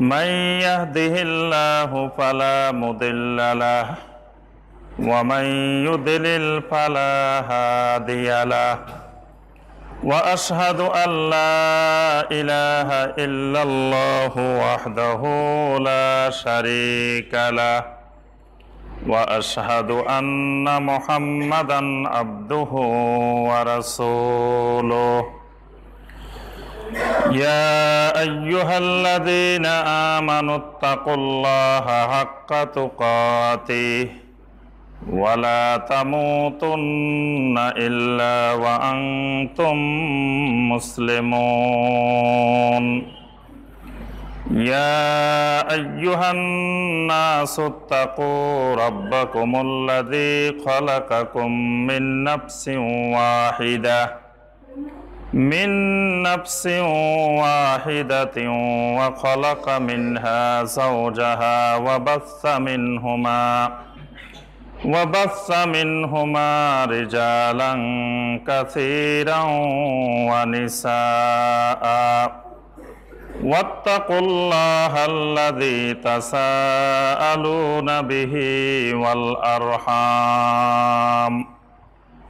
من يهده الله فلا مضل له ومن يضلل فلا هادي له واشهد ان لا اله الا الله وحده لا شريك له واشهد ان محمدا عبده ورسوله يا أيها الذين آمنوا اتقوا الله حق تقاته ولا تموتن إلا وأنتم مسلمون يا أيها الناس اتقوا ربكم الذي خلقكم من نفس واحده من نفس واحدة وخلق منها زوجها وبث منهما وبث منهما رجالا كثيرا ونساء واتقوا الله الذي تساءلون به والأرحام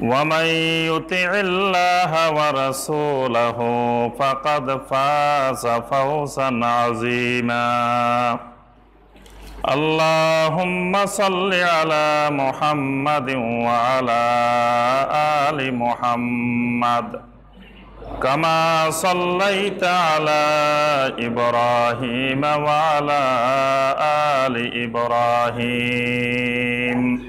ومن يطع الله ورسوله فقد فاز فوزا عظيما اللهم صل على محمد وعلى ال محمد كما صليت على ابراهيم وعلى ال ابراهيم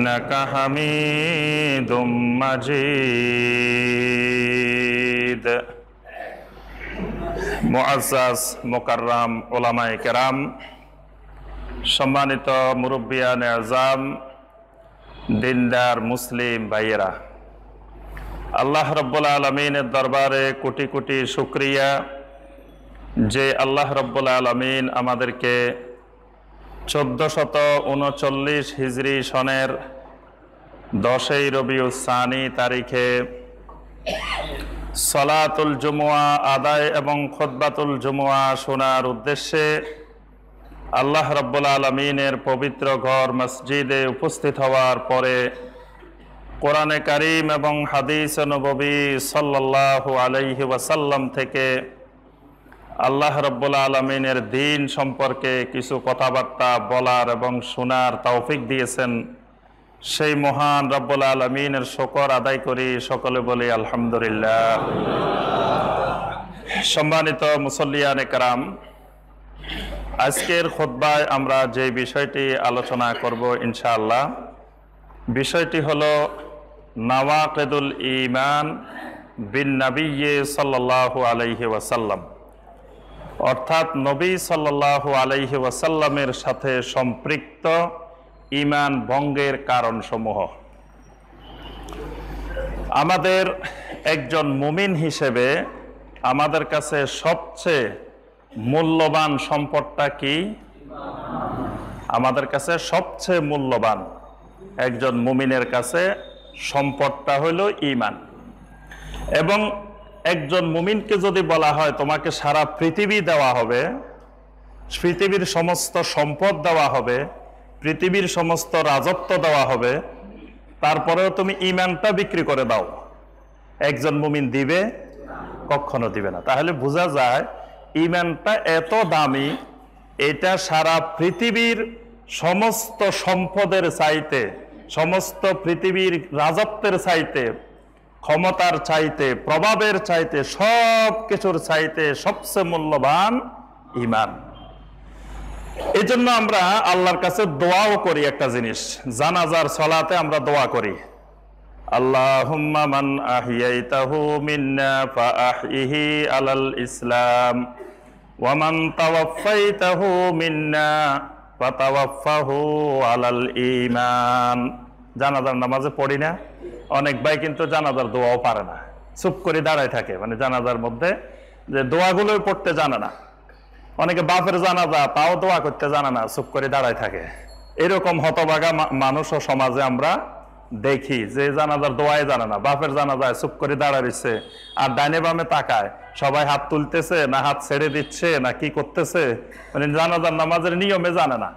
إنك حميد মুআজ্জাজ মোকাররাম ওলামায়ে কেরাম সম্মানিত মুরব্বিয়ান আজাম দিনদার মুসলিম ভাইয়েরা আল্লাহ রব্বুল আলমিনের দরবারে কোটি কোটি শুক্রিয়া যে আল্লাহ রব্বুল আলমিন আমাদেরকে চোদ্দশত উনচল্লিশ হিজড়ি সনের দশই রবি উসানি তারিখে সলাতুল জুমুয়া আদায় এবং খোদবাতুল জুমুয়া শোনার উদ্দেশ্যে আল্লাহ রব্বুল আলমিনের পবিত্র ঘর মসজিদে উপস্থিত হওয়ার পরে কোরআনে করিম এবং হাদিস নবী সাল্লাহ আলহি ওয়াসাল্লাম থেকে আল্লাহ রব্বুল্লা আলমিনের দিন সম্পর্কে কিছু কথাবার্তা বলার এবং শোনার তৌফিক দিয়েছেন সেই মহান রব্বুল আলমিনের শকর আদায় করি সকলে বলি আলহামদুলিল্লাহ সম্মানিত মুসল্লিয়ান একরাম আজকের খোদ্বায় আমরা যে বিষয়টি আলোচনা করব ইনশাআল্লাহ বিষয়টি হল নওয়াকেদুল ইমান বিন নাবিয়ে সাল্লাহ আলহি ওয়াসাল্লাম অর্থাৎ নবী সাল্লাহ আলহি ওয়াসাল্লামের সাথে সম্পৃক্ত ইমান ভঙ্গের কারণসমূহ আমাদের একজন মুমিন হিসেবে আমাদের কাছে সবচেয়ে মূল্যবান সম্পদটা কি আমাদের কাছে সবচেয়ে মূল্যবান একজন মুমিনের কাছে সম্পদটা হইল ইমান এবং একজন মুমিনকে যদি বলা হয় তোমাকে সারা পৃথিবী দেওয়া হবে পৃথিবীর সমস্ত সম্পদ দেওয়া হবে পৃথিবীর সমস্ত রাজত্ব দেওয়া হবে তারপরেও তুমি ইমানটা বিক্রি করে দাও একজন মুমিন দিবে কখনো দিবে না তাহলে বোঝা যায় ইমানটা এত দামি এটা সারা পৃথিবীর সমস্ত সম্পদের চাইতে সমস্ত পৃথিবীর রাজত্বের চাইতে ক্ষমতার চাইতে প্রভাবের চাইতে সব কিছুর চাইতে সবচেয়ে মূল্যবান ইমান এই জন্য আমরা আল্লাহর কাছে দোয়াও করি একটা জিনিস জানাজার সলাতে আমরা দোয়া করি ইসলাম ওয়ামান মিন্না আলাল ইমান জানাজার নামাজে পড়ি না অনেক ভাই কিন্তু জানাজার দোয়াও পারে না চুপ করে দাঁড়ায় থাকে মানে জানাজার মধ্যে যে দোয়াগুলো পড়তে জানে না অনেকে বাপের জানাজা তাও দোয়া করতে জানে না চুপ করে দাঁড়ায় থাকে এরকম হতবাগা মানুষ ও সমাজে আমরা দেখি যে জানাজার দোয়াই জানে না বাপের জানাজায় চুপ করে দাঁড়া দিচ্ছে আর ডাইনে বামে তাকায় সবাই হাত তুলতেছে না হাত ছেড়ে দিচ্ছে না কি করতেছে মানে জানাজার নামাজের নিয়মে জানে না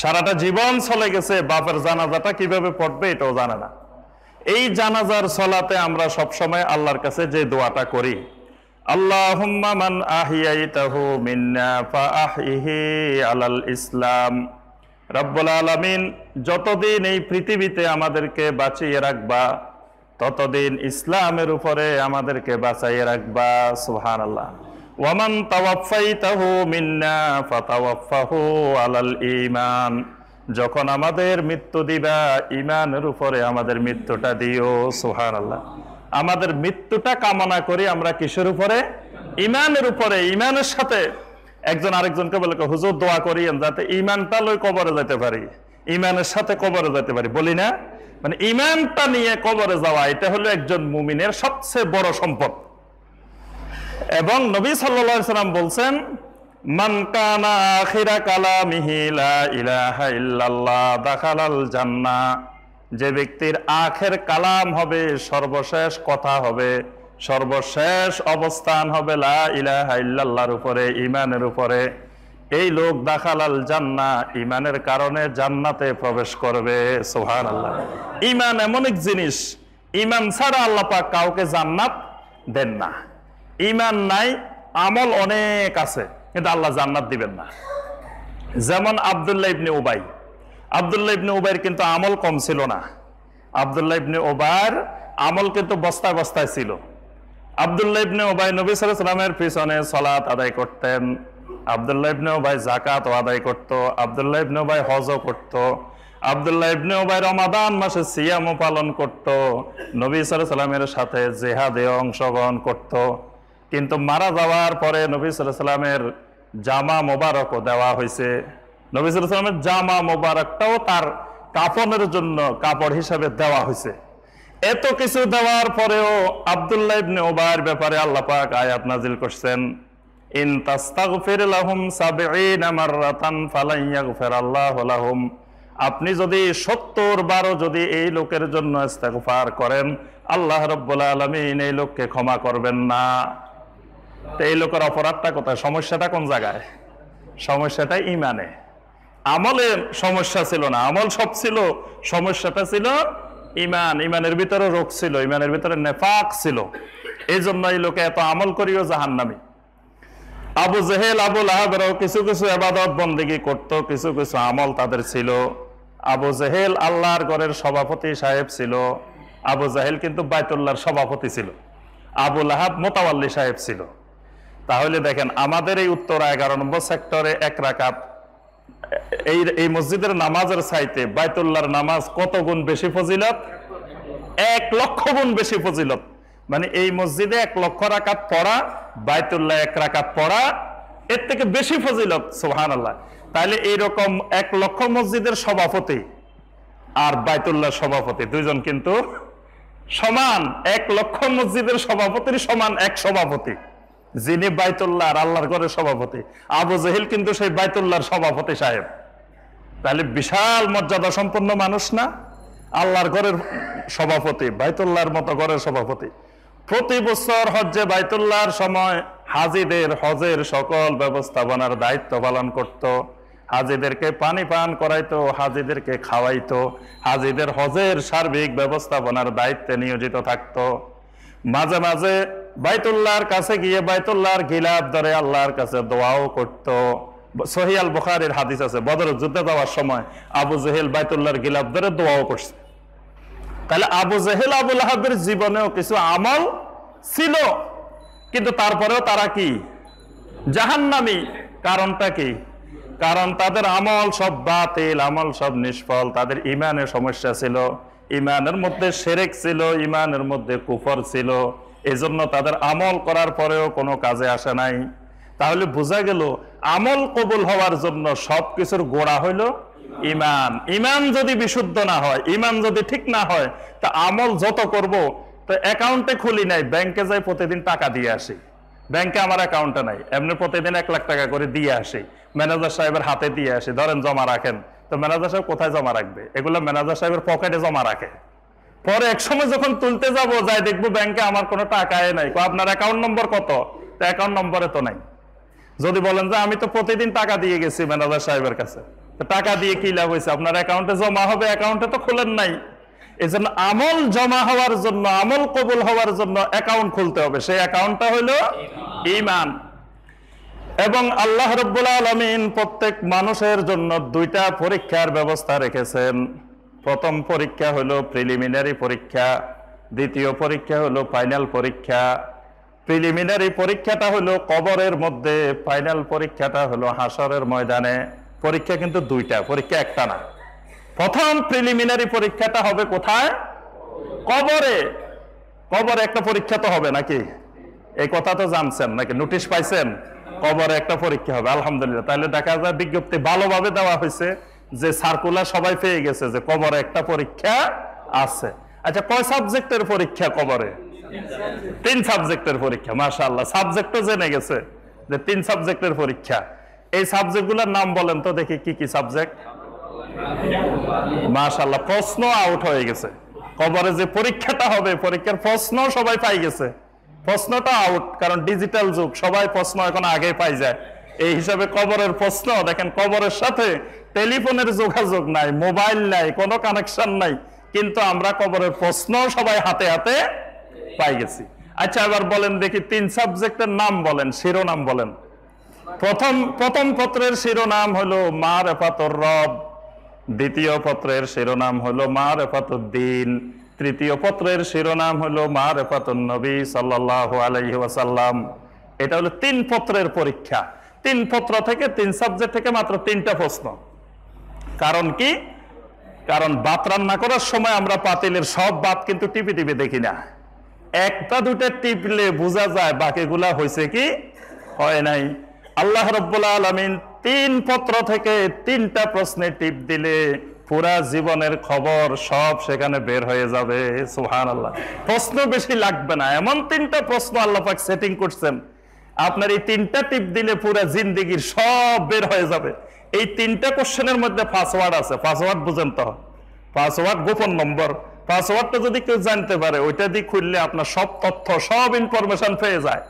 সারাটা জীবন চলে গেছে বাপের জানাজাটা কিভাবে পড়বে এটাও জানে না এই জানাজার সলাতে আমরা সবসময় আল্লাহর কাছে যে দোয়াটা করি আল্লাহুম্মা মান আহিয়াইতাহু মিন্না ফাআহইহি আলাল ইসলাম রব্বুল আলামিন যতদিন এই পৃথিবীতে আমাদেরকে বাঁচিয়ে রাখবা ততদিন ইসলামের উপরে আমাদেরকে বাঁচাইয়ে রাখবা আল্লাহ ওয়ামান তাওয়াফাইতাহু মিন্না ফাতাওয়াফাহু আলাল ইমান যখন আমাদের মৃত্যু দিবা ইমানের উপরে আমাদের মৃত্যুটা দিও সোহান আল্লাহ আমাদের মৃত্যুটা কামনা করি আমরা কিসের উপরে ইমানের উপরে ইমানের সাথে একজন আরেকজনকে বলে হুজুর দোয়া করি যাতে ইমানটা লই কবরে যেতে পারি ইমানের সাথে কবরে যেতে পারি বলি না মানে ইমানটা নিয়ে কবরে যাওয়া এটা হলো একজন মুমিনের সবচেয়ে বড় সম্পদ এবং নবী সাল্লাম বলছেন লা যে ব্যক্তির আখের কালাম হবে সর্বশেষ কথা হবে সর্বশেষ অবস্থান হবে লা উপরে ইমানের উপরে এই লোক দাখালাল জান্না ইমানের কারণে জান্নাতে প্রবেশ করবে সোহান আল্লাহ ইমান এমন এক জিনিস ইমান ছাড়া আল্লাহ পাক কাউকে জান্নাত দেন না ইমান নাই আমল অনেক আছে কিন্তু আল্লাহ জান্নাত দিবেন না যেমন আবদুল্লাহ ইবনে উবাই আবদুল্লাহ ইবনে উবাইয়ের কিন্তু আমল কম ছিল না আবদুল্লাহ ইবনে ওবায়ের আমল কিন্তু বস্তা বস্তায় ছিল আবদুল্লাহ ইবনে ওবাই নবী সালামের পিছনে সলাত আদায় করতেন আবদুল্লাহ ইবনে ওবাই জাকাত আদায় করত আবদুল্লাহ ইবনে ওবাই হজও করত আবদুল্লাহ ইবনে ওবাই রমাদান মাসে সিয়ামও পালন করত নবী সালামের সাথে জেহাদে অংশগ্রহণ করত কিন্তু মারা যাওয়ার পরে নবী জামা মোবারকও দেওয়া হয়েছে নবী জামা মোবারকটাও তার কাপনের জন্য কাপড় হিসাবে দেওয়া হয়েছে এত কিছু দেওয়ার পরেও আবদুল্লাহ ইবনে ব্যাপারে আল্লাহ পাক আয়াত নাজিল করছেন ইন তাস্তাগফির লাহুম সাবঈনা মাররাতান ফালান ইয়াগফির আল্লাহু লাহুম আপনি যদি সত্তর বারও যদি এই লোকের জন্য ইস্তেগফার করেন আল্লাহ রব্বুল আলামিন এই লোককে ক্ষমা করবেন না তো এই লোকের অপরাধটা কোথায় সমস্যাটা কোন জায়গায় সমস্যাটা ইমানে আমলে সমস্যা ছিল না আমল সব ছিল সমস্যাটা ছিল ইমান ইমানের ভিতরে রোগ ছিল ইমানের ভিতরে নেফাক ছিল এই জন্য এই লোকে এত আমল করিও নামি আবু জেহেল আবু আহাবরাও কিছু কিছু আবাদত বন্দিগি করত কিছু কিছু আমল তাদের ছিল আবু জেহেল আল্লাহর গড়ের সভাপতি সাহেব ছিল আবু জাহেল কিন্তু বাইতুল্লাহর সভাপতি ছিল আবু আহাব মোতাবাল্লি সাহেব ছিল তাহলে দেখেন আমাদের এই উত্তর এগারো নম্বর সেক্টরে এক রাকাত এই এই মসজিদের নামাজের সাইতে বাইতুল্লাহর নামাজ কত গুণ বেশি ফজিলত এক লক্ষ গুণ বেশি ফজিলত মানে এই মসজিদে এক লক্ষ রাকাত পড়া বাইতুল্লাহ এক রাকাত পড়া এর থেকে বেশি ফজিলত সোহান আল্লাহ তাহলে এইরকম এক লক্ষ মসজিদের সভাপতি আর বাইতুল্লাহ সভাপতি দুইজন কিন্তু সমান এক লক্ষ মসজিদের সভাপতির সমান এক সভাপতি যিনি বাইতুল্লাহ আল্লাহর ঘরের সভাপতি আবু জাহিল কিন্তু সেই বাইতুল্লাহর সভাপতি সাহেব তাহলে বিশাল মর্যাদা সম্পন্ন মানুষ না আল্লাহর ঘরের সভাপতি বাইতুল্লাহর মতো ঘরের সভাপতি প্রতি বছর হজ্জে বাইতুল্লাহর সময় হাজিদের হজের সকল ব্যবস্থাপনার দায়িত্ব পালন করত হাজিদেরকে পানি পান করাইতো হাজিদেরকে খাওয়াইতো হাজিদের হজের সার্বিক ব্যবস্থাপনার দায়িত্বে নিয়োজিত থাকতো মাঝে মাঝে বাইতুল্লাহর কাছে গিয়ে বাইতুল্লাহর গিলাপ ধরে আল্লাহর কাছে দোয়াও করত সহিয়াল বোখারের হাদিস আছে বদর যুদ্ধে যাওয়ার সময় আবু জহেল বাইতুল্লাহর গিলাপ ধরে দোয়াও করছে তাহলে আবু জহেল আবুল আহাবের জীবনেও কিছু আমল ছিল কিন্তু তারপরেও তারা কি জাহান্নামি কারণটা কি কারণ তাদের আমল সব বাতিল আমল সব নিষ্ফল তাদের ইমানের সমস্যা ছিল ইমানের মধ্যে সেরেক ছিল ইমানের মধ্যে কুফর ছিল এজন্য তাদের আমল করার পরেও কোনো কাজে আসে নাই তাহলে বোঝা গেল আমল কবুল হওয়ার জন্য সব কিছুর গোড়া হইল ইমান ইমান যদি বিশুদ্ধ না হয় ইমান যদি ঠিক না হয় তা আমল যত করব তো অ্যাকাউন্টে খুলি নাই ব্যাংকে যাই প্রতিদিন টাকা দিয়ে আসি ব্যাংকে আমার অ্যাকাউন্টে নাই এমনি প্রতিদিন এক লাখ টাকা করে দিয়ে আসি ম্যানেজার সাহেবের হাতে দিয়ে আসি ধরেন জমা রাখেন তো ম্যানেজার সাহেব কোথায় জমা রাখবে এগুলো ম্যানেজার সাহেবের পকেটে জমা রাখে পরে এক সময় যখন তুলতে যাব যাই দেখবো ব্যাংকে আমার কোনো টাকায় নাই আপনার অ্যাকাউন্ট নম্বর কত অ্যাকাউন্ট নম্বরে তো নাই যদি বলেন যে আমি তো প্রতিদিন টাকা দিয়ে গেছি ম্যানেজার সাহেবের কাছে টাকা দিয়ে কি লাভ হয়েছে আপনার অ্যাকাউন্টে জমা হবে অ্যাকাউন্টে তো খোলেন নাই এই জন্য আমল জমা হওয়ার জন্য আমল কবুল হওয়ার জন্য অ্যাকাউন্ট খুলতে হবে সেই অ্যাকাউন্টটা হলো ইমান এবং আল্লাহ রব্বুল আলমিন প্রত্যেক মানুষের জন্য দুইটা পরীক্ষার ব্যবস্থা রেখেছেন প্রথম পরীক্ষা হলো প্রিলিমিনারি পরীক্ষা দ্বিতীয় পরীক্ষা হলো ফাইনাল পরীক্ষা প্রিলিমিনারি পরীক্ষাটা হলো কবরের মধ্যে ফাইনাল পরীক্ষাটা হলো হাসরের ময়দানে পরীক্ষা কিন্তু দুইটা পরীক্ষা একটা না প্রথম প্রিলিমিনারি পরীক্ষাটা হবে কোথায় কবরে কবরে একটা পরীক্ষা তো হবে নাকি এই কথা তো জানছেন নাকি নোটিশ পাইছেন কবর একটা পরীক্ষা হবে আলহামদুলিল্লাহ তাহলে দেখা যায় বিজ্ঞপ্তি ভালোভাবে দেওয়া হয়েছে যে সার্কুলার সবাই পেয়ে গেছে যে কবর একটা পরীক্ষা আছে আচ্ছা কয় সাবজেক্টের পরীক্ষা কবরে তিন সাবজেক্টের পরীক্ষা মাশা সাবজেক্টও জেনে গেছে যে তিন সাবজেক্টের পরীক্ষা এই সাবজেক্টগুলোর নাম বলেন তো দেখি কি কি সাবজেক্ট মাশাল্লাহ প্রশ্ন আউট হয়ে গেছে কবরে যে পরীক্ষাটা হবে পরীক্ষার প্রশ্ন সবাই পাই গেছে প্রশ্নটা আউট কারণ ডিজিটাল যুগ সবাই প্রশ্ন এখন আগে পাই যায় এই হিসাবে কবরের প্রশ্ন দেখেন কবরের সাথে টেলিফোনের যোগাযোগ নাই মোবাইল নাই কোনো কানেকশন নাই কিন্তু আমরা কবরের প্রশ্ন সবাই হাতে হাতে পাই গেছি আচ্ছা এবার বলেন দেখি তিন সাবজেক্টের নাম বলেন শিরোনাম বলেন প্রথম প্রথম পত্রের শিরোনাম হলো মার এপাতর রব দ্বিতীয় পত্রের শিরোনাম হলো মার এপাতর দিন তৃতীয় পত্রের শিরোনাম হলো মা রেফাতুল নবী সাল্লাহ এটা হলো তিন পত্রের পরীক্ষা তিন পত্র থেকে তিন সাবজেক্ট থেকে মাত্র তিনটা প্রশ্ন কারণ কি কারণ বাত রান্না করার সময় আমরা পাতিলের সব বাত কিন্তু টিপি টিপি দেখি না একটা দুটো টিপলে বোঝা যায় বাকিগুলা হয়েছে কি হয় নাই আল্লাহ রব্বুল আলমিন তিন পত্র থেকে তিনটা প্রশ্নে টিপ দিলে পুরা জীবনের খবর সব সেখানে বের হয়ে যাবে সুহান আল্লাহ প্রশ্ন বেশি লাগবে না এমন তিনটা প্রশ্ন আল্লাপাক সেটিং করছেন আপনার এই তিনটা টিপ দিলে পুরা জিন্দিগির সব বের হয়ে যাবে এই তিনটা কোশ্চেনের মধ্যে পাসওয়ার্ড আছে পাসওয়ার্ড বুঝেন তো পাসওয়ার্ড গোপন নম্বর পাসওয়ার্ডটা যদি কেউ জানতে পারে ওইটা দিয়ে খুললে আপনার সব তথ্য সব ইনফরমেশন পেয়ে যায়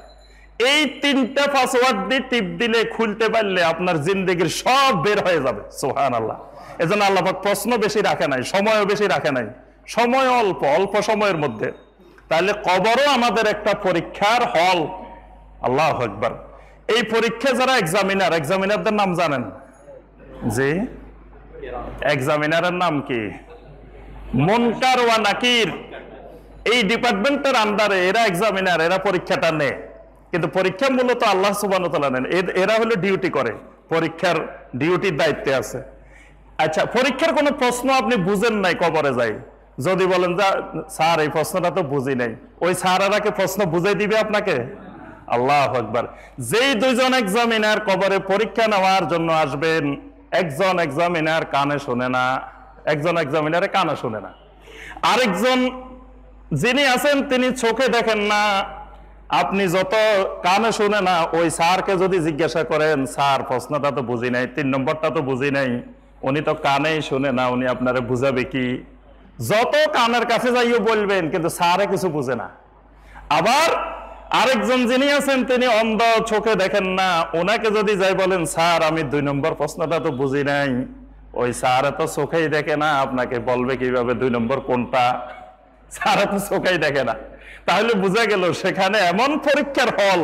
এই তিনটা পাসওয়ার্ড দিয়ে টিপ দিলে খুলতে পারলে আপনার জিন্দিগির সব বের হয়ে যাবে সোহান আল্লাহ এজন্য আল্লাপাক প্রশ্ন বেশি রাখে নাই সময়ও বেশি রাখে নাই সময় অল্প অল্প সময়ের মধ্যে তাহলে কবরও আমাদের একটা পরীক্ষার হল আল্লাহ একবার এই পরীক্ষা যারা এক্সামিনার এক্সামিনারদের নাম জানেন জি এক্সামিনারের নাম কি মনকার ওয়া নাকির এই ডিপার্টমেন্টের আন্ডারে এরা এক্সামিনার এরা পরীক্ষাটা নেয় কিন্তু পরীক্ষা মূলত আল্লাহ সুবান এরা হলো ডিউটি করে পরীক্ষার ডিউটির দায়িত্বে আছে আচ্ছা পরীক্ষার কোনো প্রশ্ন আপনি বুঝেন নাই কবরে যাই যদি বলেন যা স্যার এই প্রশ্নটা তো বুঝি নাই ওই স্যারাকে প্রশ্ন বুঝাই দিবে আপনাকে আল্লাহ একবার যেই দুইজন এক্সামিনার কবরে পরীক্ষা নেওয়ার জন্য আসবেন একজন এক্সামিনার কানে শোনে না একজন এক্সামিনারে কানে শোনে না আরেকজন যিনি আছেন তিনি চোখে দেখেন না আপনি যত কানে শুনে না ওই স্যারকে যদি জিজ্ঞাসা করেন স্যার প্রশ্নটা তো বুঝি নাই তিন নম্বরটা তো বুঝি নাই উনি তো কানেই শুনে না উনি আপনারা বুঝাবে কি যত কানের কাছে যাইও বলবেন কিন্তু সারে কিছু বুঝে না আবার আরেকজন যিনি আছেন তিনি অন্ধ চোখে দেখেন না ওনাকে যদি যাই বলেন স্যার আমি দুই নম্বর প্রশ্নটা তো বুঝি নাই ওই স্যার তো চোখেই দেখে না আপনাকে বলবে কিভাবে দুই নম্বর কোনটা স্যার তো চোখেই দেখে না তাহলে বুঝা গেল সেখানে এমন পরীক্ষার হল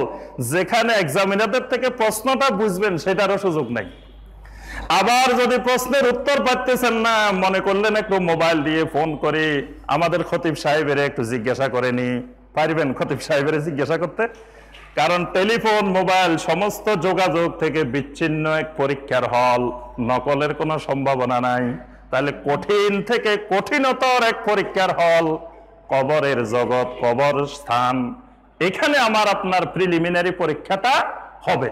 যেখানে এক্সামিনারদের থেকে প্রশ্নটা বুঝবেন সেটারও সুযোগ নাই আবার যদি প্রশ্নের উত্তর পাচ্ছেন না মনে করলেন একটু মোবাইল দিয়ে ফোন করে আমাদের খতিব সাহেবের একটু জিজ্ঞাসা করে নি পারবেন খতিব সাহেবের জিজ্ঞাসা করতে কারণ টেলিফোন মোবাইল সমস্ত যোগাযোগ থেকে বিচ্ছিন্ন এক পরীক্ষার হল নকলের কোনো সম্ভাবনা নাই তাহলে কঠিন থেকে কঠিনতর এক পরীক্ষার হল কবরের জগৎ কবর স্থান এখানে আমার আপনার প্রিলিমিনারি পরীক্ষাটা হবে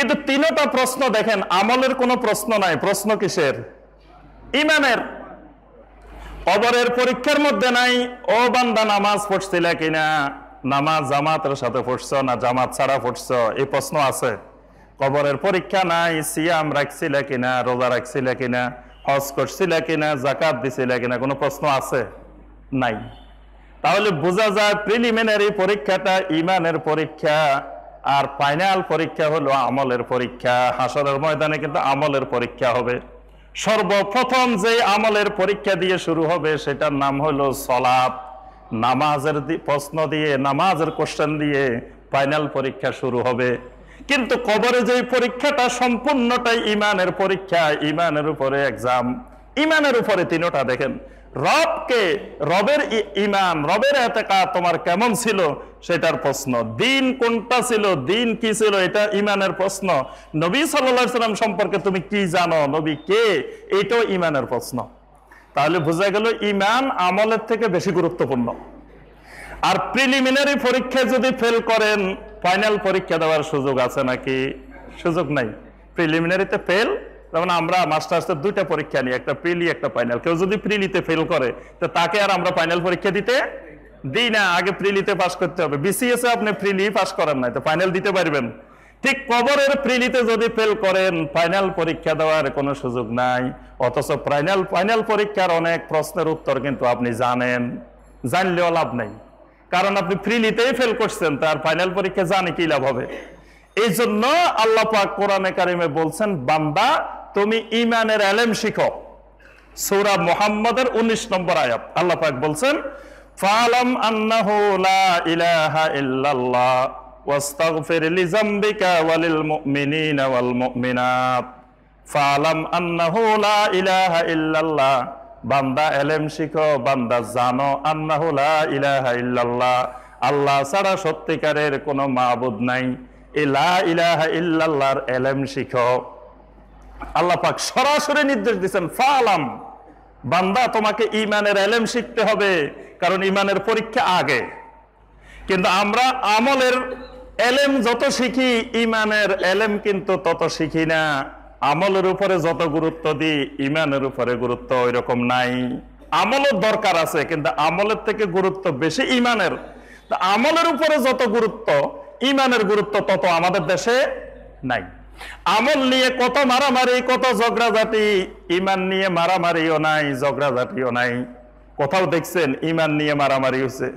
কিন্তু তিনটা প্রশ্ন দেখেন আমলের কোনো প্রশ্ন নাই প্রশ্ন কিসের ইমানের অবরের পরীক্ষার মধ্যে নাই ও বান্দা নামাজ পড়ছিলে কিনা নামাজ জামাতের সাথে পড়ছ না জামাত ছাড়া পড়ছ এই প্রশ্ন আছে কবরের পরীক্ষা নাই সিয়াম রাখছিলা কিনা রোজা রাখছিলা কিনা হজ করছিলা কিনা জাকাত দিছিলে কিনা কোনো প্রশ্ন আছে নাই তাহলে বোঝা যায় প্রিলিমিনারি পরীক্ষাটা ইমানের পরীক্ষা আর ফাইনাল পরীক্ষা হলো আমলের পরীক্ষা হাসরের ময়দানে কিন্তু আমলের পরীক্ষা হবে সর্বপ্রথম যে আমলের পরীক্ষা দিয়ে শুরু হবে সেটার নাম হলো সলাপ নামাজের প্রশ্ন দিয়ে নামাজের কোশ্চেন দিয়ে ফাইনাল পরীক্ষা শুরু হবে কিন্তু কবরে যে পরীক্ষাটা সম্পূর্ণটাই ইমানের পরীক্ষা ইমানের উপরে এক্সাম ইমানের উপরে তিনোটা দেখেন রবকে রবের ইমান রবের এতেকা তোমার কেমন ছিল সেটার প্রশ্ন দিন কোনটা ছিল দিন কি ছিল এটা ইমানের প্রশ্ন নবী সাল্লাম সম্পর্কে তুমি কি জানো নবী কে এটাও ইমানের প্রশ্ন তাহলে বোঝা গেল ইমান আমলের থেকে বেশি গুরুত্বপূর্ণ আর প্রিলিমিনারি পরীক্ষা যদি ফেল করেন ফাইনাল পরীক্ষা দেওয়ার সুযোগ আছে নাকি সুযোগ নাই প্রিলিমিনারিতে ফেল তখন আমরা মাস্টার্সের দুইটা পরীক্ষা নিই একটা প্রিলি একটা ফাইনাল কেউ যদি প্রিলিতে ফেল করে তো তাকে আর আমরা ফাইনাল পরীক্ষা দিতে দিই না আগে প্রিলিতে পাশ করতে হবে বিসিএসে আপনি প্রিলি পাশ করেন নাই তো ফাইনাল দিতে পারবেন ঠিক কবরের প্রিলিতে যদি ফেল করেন ফাইনাল পরীক্ষা দেওয়ার কোনো সুযোগ নাই অথচ ফাইনাল ফাইনাল পরীক্ষার অনেক প্রশ্নের উত্তর কিন্তু আপনি জানেন জানলেও লাভ নেই কারণ আপনি ফ্রিলিতেই ফেল করছেন তার ফাইনাল পরীক্ষা জানে কি লাভ হবে এই জন্য আল্লাহ পাক কোরআনে কারিমে বলছেন বান্দা তুমি ইমানের আলেম শিখো সৌরা মোহাম্মদের ১৯ নম্বর আয়াত আল্লাহ পাক বলছেন ফালাম আন্নাহু ইলাহা ইল্লাল্লাহ বান্দা এলেম শিখো বান্দা আল্লাহ ছাড়া সত্যিকারের কোনো মাবুদ নাই ইলা ইলাহা ইল্লাল্লাহর এলেম শিখো আল্লাহ পাক সরাসরি নির্দেশ দিচ্ছেন ফালাম বান্দা তোমাকে ইমানের এলেম শিখতে হবে কারণ ইমানের পরীক্ষা আগে কিন্তু আমরা আমলের এলেম যত শিখি ইমানের এলেম কিন্তু তত শিখি না আমলের উপরে যত গুরুত্ব দিই ইমানের উপরে গুরুত্ব ওই রকম নাই আমলের দরকার আছে কিন্তু আমলের থেকে গুরুত্ব বেশি ইমানের আমলের উপরে যত গুরুত্ব ইমানের গুরুত্ব তত আমাদের দেশে নাই আমল নিয়ে কত মারামারি কত ঝগড়াঝাটি ইমান নিয়ে মারামারিও নাই ঝগড়াঝাটিও নাই কোথাও দেখছেন ইমান নিয়ে মারামারি হয়েছে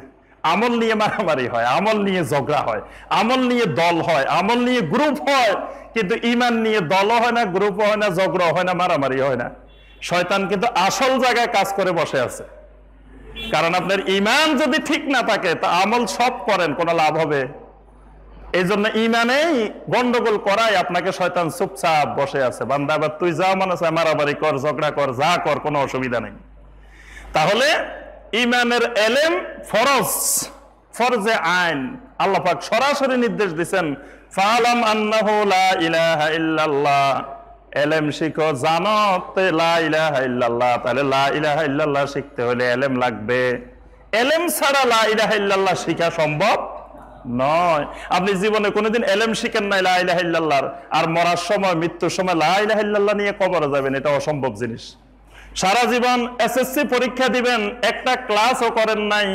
আমল নিয়ে মারামারি হয় আমল নিয়ে ঝগড়া হয় আমল নিয়ে দল হয় আমল নিয়ে গ্রুপ হয় কিন্তু ইমান নিয়ে দলও হয় না গ্রুপ হয় না ঝগড়া হয় না মারামারি হয় না শয়তান কিন্তু আসল জায়গায় কাজ করে বসে আছে কারণ আপনার ইমান যদি ঠিক না থাকে তা আমল সব করেন কোনো লাভ হবে এই জন্য ইমানেই গন্ডগোল করাই আপনাকে শয়তান চুপচাপ বসে আছে বান্দা আবার তুই যা মানে আছে মারামারি কর ঝগড়া কর যা কর কোনো অসুবিধা নেই তাহলে ইমানের এলেম ফরজ ফরজে আইন আল্লাপাক সরাসরি নির্দেশ দিচ্ছেন ফালাম আন্নাহ লা ইলাহা ইল্লাল্লাহ এলেম শিখো জানো লা ইলাহা ইল্লাল্লাহ তাহলে লা ইলাহা ইল্লাল্লাহ শিখতে হলে এলেম লাগবে এলেম ছাড়া লা ইলাহা ইল্লাল্লাহ শিখা সম্ভব নয় আপনি জীবনে কোনোদিন এলেম শিখেন নাই লাইল্লাহার আর মরার সময় মৃত্যুর সময় লাহিল্লাহ নিয়ে কবরে যাবেন এটা অসম্ভব জিনিস সারা জীবন এসএসসি পরীক্ষা দিবেন একটা ক্লাসও করেন নাই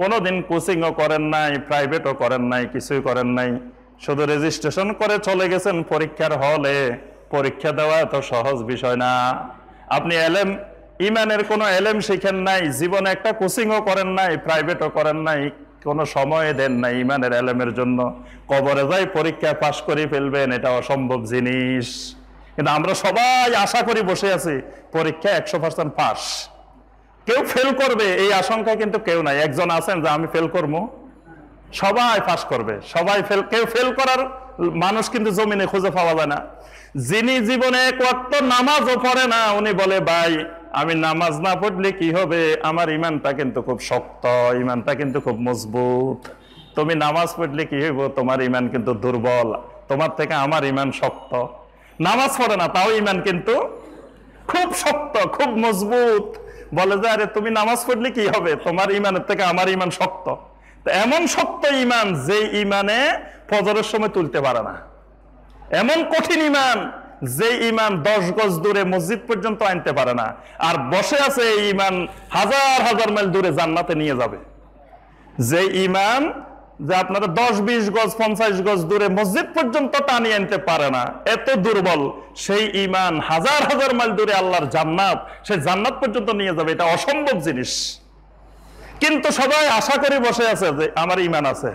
কোনোদিন কোচিংও করেন নাই প্রাইভেটও করেন নাই কিছুই করেন নাই শুধু রেজিস্ট্রেশন করে চলে গেছেন পরীক্ষার হলে পরীক্ষা দেওয়া এত সহজ বিষয় না আপনি এলেম ইমানের কোনো এলেম শিখেন নাই জীবনে একটা কোচিংও করেন নাই প্রাইভেটও করেন নাই কোনো সময় দেন না ইমানের এলেমের জন্য কবরে যাই পরীক্ষা পাশ করে ফেলবেন এটা অসম্ভব জিনিস কিন্তু আমরা সবাই আশা করি বসে আছি পরীক্ষা একশো পার্সেন্ট পাস কেউ ফেল করবে এই আশঙ্কা কিন্তু কেউ নাই একজন আছেন যে আমি ফেল করবো সবাই পাস করবে সবাই ফেল কেউ ফেল করার মানুষ কিন্তু জমিনে খুঁজে পাওয়া যায় না যিনি জীবনে এক নামাজও পড়ে না উনি বলে ভাই আমি নামাজ না পড়লে কি হবে আমার ইমানটা কিন্তু খুব শক্ত ইমানটা কিন্তু খুব মজবুত তুমি নামাজ পড়লে কি হইব তোমার ইমান কিন্তু দুর্বল তোমার থেকে আমার ইমান শক্ত নামাজ পড়ে না তাও ইমান কিন্তু খুব শক্ত খুব মজবুত বলে যে আরে তুমি নামাজ পড়লে কি হবে তোমার ইমানের থেকে আমার ইমান শক্ত এমন শক্ত ইমান যে ইমানে ফজরের সময় তুলতে পারে না এমন কঠিন ইমান যে ইমান দশ গজ দূরে মসজিদ পর্যন্ত আনতে পারে না আর বসে আছে এই ইমান হাজার হাজার মাইল দূরে জান্নাতে নিয়ে যাবে যে ইমান যে আপনারা দশ বিশ গজ পঞ্চাশ গজ দূরে মসজিদ পর্যন্ত টানিয়ে আনতে পারে না এত দুর্বল সেই ইমান হাজার হাজার মাইল দূরে আল্লাহর জান্নাত সে জান্নাত পর্যন্ত নিয়ে যাবে এটা অসম্ভব জিনিস কিন্তু সবাই আশা করে বসে আছে যে আমার ইমান আছে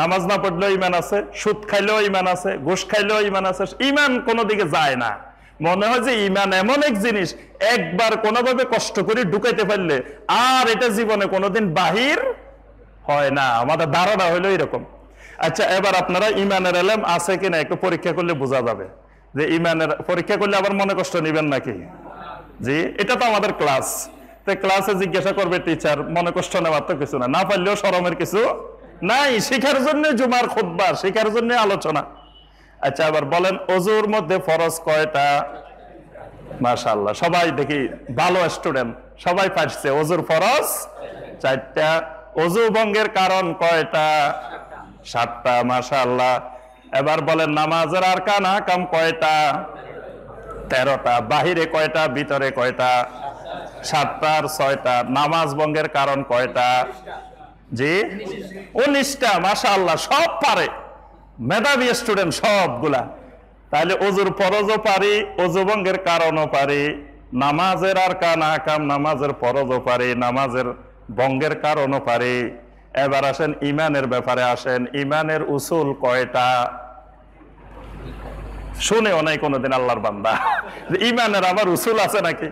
নামাজ না পড়লেও ইমান আছে সুদ খাইলেও ইমান আছে ঘুষ খাইলেও ইমান আছে ইমান কোনো দিকে যায় না মনে হয় যে ইমান এমন এক জিনিস একবার কোনোভাবে কষ্ট করে ঢুকাইতে পারলে আর এটা জীবনে কোনোদিন বাহির হয় না আমাদের ধারণা হইলো এরকম আচ্ছা এবার আপনারা ইমানের এলাম আছে কিনা একটু পরীক্ষা করলে বোঝা যাবে যে ইমানের পরীক্ষা করলে আবার মনে কষ্ট নেবেন নাকি জি এটা তো আমাদের ক্লাস তো ক্লাসে জিজ্ঞাসা করবে টিচার মনে কষ্ট নেওয়ার তো কিছু না না পারলেও সরমের কিছু নাই শেখার জন্য জুমার খোদ্া শেখার জন্য আলোচনা আচ্ছা আবার বলেন অজুর মধ্যে ফরজ কয়টা মাশাল্লাহ সবাই দেখি ভালো স্টুডেন্ট সবাই পারছে অজুর ফরজ চারটা অজু বঙ্গের কারণ কয়টা সাতটা মাশাল্লাহ এবার বলেন নামাজের আর কান হাকাম কয়টা তেরোটা বাহিরে কয়টা ভিতরে কয়টা সাতটা আর ছয়টা নামাজ বঙ্গের কারণ কয়টা যে উনিশটা মাসা আল্লাহ সব পারে মেধাবী স্টুডেন্ট সবগুলা তাহলে অজুর পরজও পারি অজুভঙ্গের কারণও পারি নামাজের আর কানা কাম নামাজের পরজও পারি নামাজের বঙ্গের কারণও পারি এবার আসেন ইমানের ব্যাপারে আসেন ইমানের উসুল কয়টা শুনে অনেক কোনোদিন আল্লাহর বান্দা ইমানের আবার উসুল আছে নাকি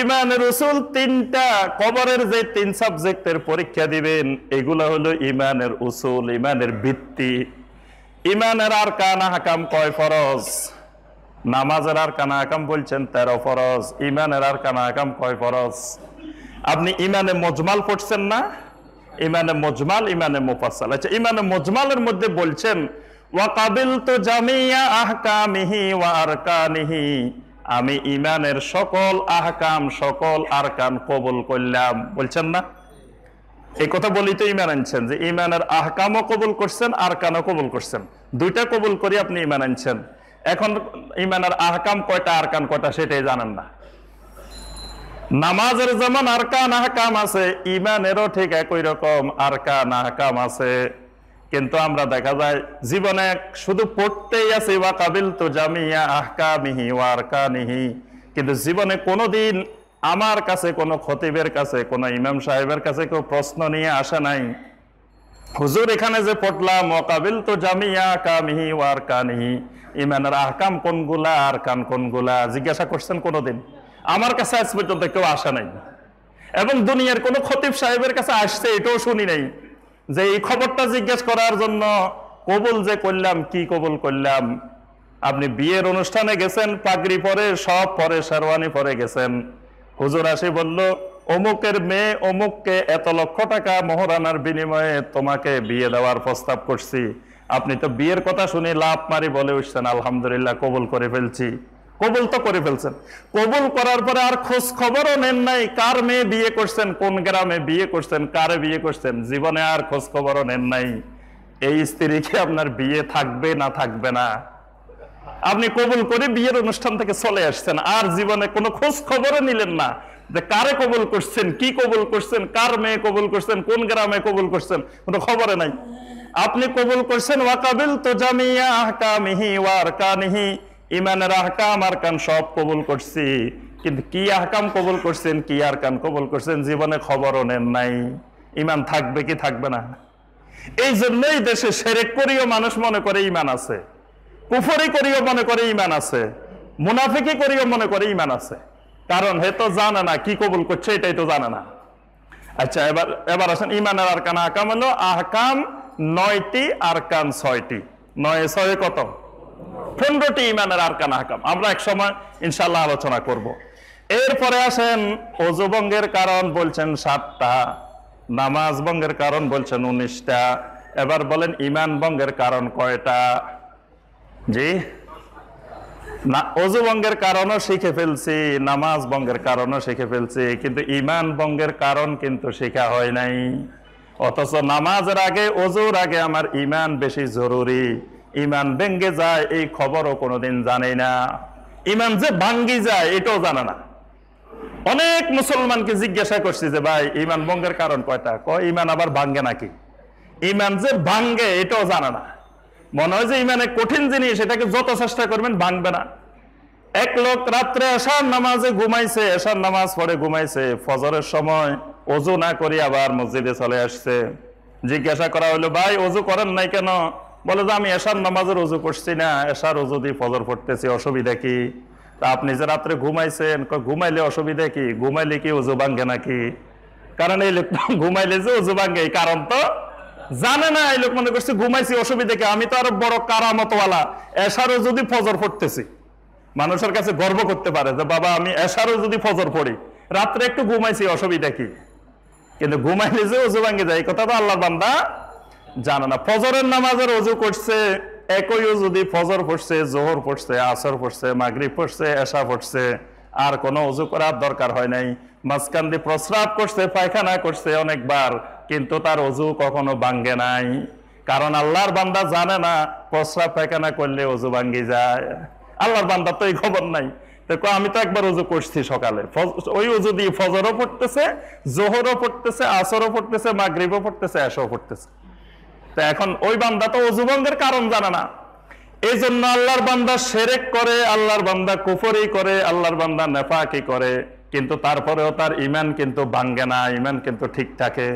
ইমান রসুল তিনটা কবরের যে তিন সাবজেক্টের পরীক্ষা দিবেন এগুলা হলো ইমানের উসুল ইমানের ভিত্তি ইমানের আর কানা হাকাম কয় ফরজ নামাজের আর কানা হাকাম বলছেন তেরো ফরজ ইমানের আর কানা হাকাম কয় ফরজ আপনি ইমানে মজমাল পড়ছেন না ইমানে মজমাল ইমানে মোফাসাল আচ্ছা ইমানে মজমালের মধ্যে বলছেন কাবিল তো জামিয়া আহকামিহি ওয়া আরকানিহি আমি ইমানের সকল আহকাম সকল আরকান কবুল করলাম বলছেন না এই কথা বলি তো ইমান আনছেন যে ইমানের আহকামও কবুল করছেন আর কানও কবুল করছেন দুইটা কবুল করে আপনি ইমান আনছেন এখন ইমানের আহকাম কয়টা আর কান কয়টা সেটাই জানেন না নামাজের যেমন আর কান আহকাম আছে ইমানেরও ঠিক একই রকম আর কান আহকাম আছে কিন্তু আমরা দেখা যায় জীবনে শুধু পড়তেই আছে ওয়া কাবিল তো জামিয়া আহকা মিহি ওয়ারকা নিহি কিন্তু জীবনে কোনো দিন আমার কাছে কোনো খতিবের কাছে কোনো ইমাম সাহেবের কাছে কেউ প্রশ্ন নিয়ে আসে নাই হুজুর এখানে যে পড়লাম মোকাবিল তো জামিয়া কামিহি ওয়ার কানিহি ইমানের আহকাম কোনগুলা আর কান কোনগুলা জিজ্ঞাসা করছেন কোনোদিন আমার কাছে আজ পর্যন্ত কেউ আসা নাই এবং দুনিয়ার কোনো খতিব সাহেবের কাছে আসছে এটাও শুনি নাই যে এই খবরটা জিজ্ঞেস করার জন্য কবুল যে করলাম কি কবুল করলাম আপনি বিয়ের অনুষ্ঠানে গেছেন পাগড়ি পরে সব পরে শেরওয়ানি পরে গেছেন হুজুর আসি বলল অমুকের মেয়ে অমুককে এত লক্ষ টাকা মোহরানার বিনিময়ে তোমাকে বিয়ে দেওয়ার প্রস্তাব করছি আপনি তো বিয়ের কথা শুনে লাভ মারি বলে উঠছেন আলহামদুলিল্লাহ কবুল করে ফেলছি কবুল তো করে ফেলছেন কবুল করার পরে আর খোঁজ খবরও নেন নাই কার মেয়ে বিয়ে করছেন কোন গ্রামে বিয়ে করছেন কারে বিয়ে করছেন জীবনে আর খোঁজ খবরও নেন নাই এই স্ত্রীকে আপনার বিয়ে থাকবে না থাকবে না আপনি কবুল করে বিয়ের অনুষ্ঠান থেকে চলে আসছেন আর জীবনে কোনো খোঁজ খবরও নিলেন না যে কারে কবুল করছেন কি কবুল করছেন কার মেয়ে কবুল করছেন কোন গ্রামে কবুল করছেন কোনো খবরে নাই আপনি কবুল করছেন ওয়াকাবিল তো জামিয়া কামিহি ওয়ার কানিহি ইমানের আহকাম আর কান সব কবুল করছি কিন্তু কি আহকাম কবুল করছেন কি আর কান কবুল করছেন জীবনে খবরও নেন নাই ইমান থাকবে কি থাকবে না এই জন্যই দেশে সেরেক করিও মানুষ মনে করে ইমান আছে কুফরি করিও মনে করে ইমান আছে মুনাফিকি করিও মনে করে ইমান আছে কারণ হে তো জানে না কি কবুল করছে এটাই তো জানে না আচ্ছা এবার এবার আসেন ইমানের আর কান আহকাম হলো আহকাম নয়টি আর কান ছয়টি নয় ছয় কত পনেরোটি ইমানের আর কানা হাকাম আমরা এক সময় ইনশাল্লাহ আলোচনা করব। এরপরে আসেন অজুবঙ্গের কারণ বলছেন সাতটা নামাজ বঙ্গের কারণ বলছেন উনিশটা এবার বলেন ইমান বঙ্গের কারণ কয়টা জি না অজু কারণও শিখে ফেলছি নামাজ বঙ্গের কারণও শিখে ফেলছি কিন্তু ইমান বঙ্গের কারণ কিন্তু শেখা হয় নাই অথচ নামাজের আগে অজুর আগে আমার ইমান বেশি জরুরি ইমান ভেঙ্গে যায় এই খবরও কোনোদিন জানে না ইমান যে ভাঙ্গি যায় এটাও জানে না অনেক মুসলমানকে জিজ্ঞাসা করছি যে ভাই ইমান ভঙ্গের কারণ কয়টা কয় ইমান আবার ভাঙ্গে নাকি ইমান যে ভাঙ্গে এটাও জানে না মনে হয় যে ইমানে কঠিন জিনিস এটাকে যত চেষ্টা করবেন ভাঙবে না এক লোক রাত্রে এসার নামাজে ঘুমাইছে এসার নামাজ পড়ে ঘুমাইছে ফজরের সময় অজু না করে আবার মসজিদে চলে আসছে জিজ্ঞাসা করা হলো ভাই অজু করেন নাই কেন বলে যে আমি এশার নামাজের উজু করছি না এশার উজু দিয়ে ফজর পড়তেছি অসুবিধা কি তা আপনি যে রাত্রে ঘুমাইছেন ঘুমাইলে অসুবিধা কি ঘুমাইলে কি উজু ভাঙ্গে নাকি কারণ এই লোক ঘুমাইলে যে উজু ভাঙ্গে এই কারণ তো জানে না এই লোক মনে করছে ঘুমাইছি অসুবিধা কি আমি তো আরো বড় কারামতওয়ালা এশারও যদি ফজর পড়তেছি মানুষের কাছে গর্ব করতে পারে যে বাবা আমি এশারও যদি ফজর পড়ি রাত্রে একটু ঘুমাইছি অসুবিধা কি কিন্তু ঘুমাইলে যে উজু ভাঙ্গে যায় এই কথা তো আল্লাহ বান্দা জানে না ফজরের নামাজের অজু করছে একই যদি ফজর পড়ছে জোহর পড়ছে আসর পড়ছে মাগরিব পড়ছে এসা পড়ছে আর কোনো অজু করার দরকার হয় নাই মাঝখান দিয়ে প্রস্রাব করছে পায়খানা করছে অনেকবার কিন্তু তার অজু কখনো ভাঙ্গে নাই কারণ আল্লাহর বান্দা জানে না প্রস্রাব পায়খানা করলে অজু ভাঙ্গি যায় আল্লাহর বান্দা তো এই খবর নাই দেখো আমি তো একবার উজু করছি সকালে ওই উজু দিয়ে ফজরও পড়তেছে জোহরও পড়তেছে আসরও পড়তেছে মাগরিবও পড়তেছে এসও পড়তেছে তা এখন ওই বান্দা তো অজুবঙ্গের কারণ জানে না এই জন্য আল্লাহর বান্দা সেরেক করে আল্লাহর বান্দা কুফরি করে আল্লাহর বান্দা নেফাকি করে কিন্তু তারপরেও তার ইমান কিন্তু ভাঙ্গে না ইমান কিন্তু ঠিক থাকে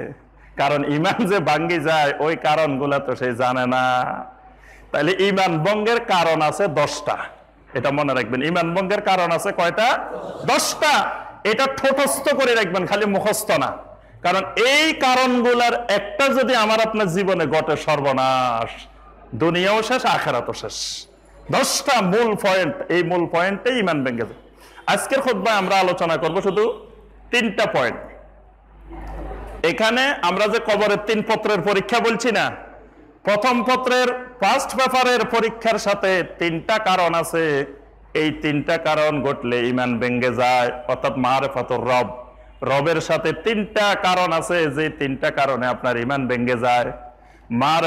কারণ ইমান যে ভাঙ্গি যায় ওই কারণগুলা তো সে জানে না তাহলে ইমান বঙ্গের কারণ আছে দশটা এটা মনে রাখবেন ইমান বঙ্গের কারণ আছে কয়টা দশটা এটা ঠোটস্থ করে রাখবেন খালি মুখস্থ না কারণ এই কারণগুলার একটা যদি আমার আপনার জীবনে গটে সর্বনাশ দুনিয়াও শেষ আখেরাত শেষ দশটা মূল পয়েন্ট এই মূল পয়েন্টে ইমান ভেঙে যায় আজকের খোদ্ায় আমরা আলোচনা করব শুধু তিনটা পয়েন্ট এখানে আমরা যে কবরের তিন পত্রের পরীক্ষা বলছি না প্রথম পত্রের ফার্স্ট পেপারের পরীক্ষার সাথে তিনটা কারণ আছে এই তিনটা কারণ ঘটলে ইমান ভেঙ্গে যায় অর্থাৎ মারে ফাতর রব রবের সাথে তিনটা কারণ আছে যে তিনটা কারণে আপনার ইমান ভেঙ্গে যায় মার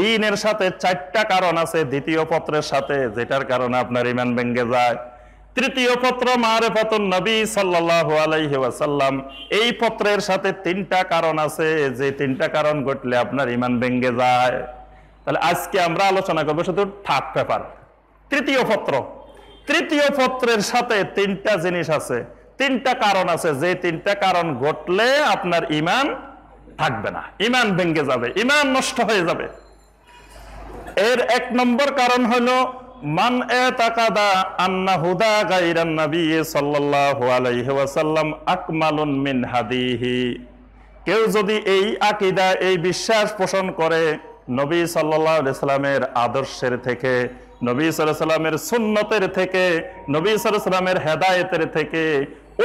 দিনের সাথে চারটা কারণ আছে দ্বিতীয় পত্রের সাথে যেটার কারণে আপনার ইমান ভেঙ্গে যায় তৃতীয় পত্র মারে পাতুন নবী সাল্লাহু আলাইহি এই পত্রের সাথে তিনটা কারণ আছে যে তিনটা কারণ ঘটলে আপনার ইমান ভেঙ্গে যায় তাহলে আজকে আমরা আলোচনা করবো শুধু থাক পেপার তৃতীয় পত্র তৃতীয় পত্রের সাথে তিনটা জিনিস আছে তিনটা কারণ আছে যে তিনটা কারণ ঘটলে আপনার ইমান থাকবে না ইমান ভেঙ্গে যাবে ইমান নষ্ট হয়ে যাবে এর এক নম্বর কারণ হলো মান এতাকাদা আন্না হুদা গাইরান নবী সাল্লাল্লাহু আলাইহি ওয়াসাল্লাম কেউ যদি এই আকিদা এই বিশ্বাস পোষণ করে নবী সাল্লাল্লাহু আলাইহি সাল্লামের আদর্শের থেকে নবী সাল্লাল্লাহু আলাইহি সাল্লামের সুন্নতের থেকে নবী সাল্লাল্লাহু সাল্লামের হেদায়েতের থেকে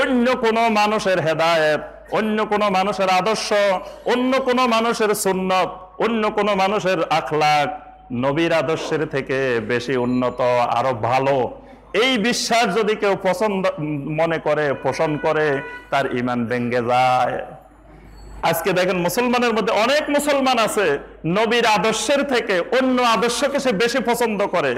অন্য কোনো মানুষের হেদায়েত অন্য কোনো মানুষের আদর্শ অন্য কোনো মানুষের সুন্নত অন্য কোনো মানুষের আখলাক নবীর আদর্শের থেকে বেশি উন্নত আরো ভালো এই বিশ্বাস যদি কেউ পছন্দ মনে করে পোষণ করে তার ইমান ভেঙ্গে যায় আজকে দেখেন মুসলমানের মধ্যে অনেক মুসলমান আছে নবীর আদর্শের থেকে অন্য আদর্শকে সে বেশি পছন্দ করে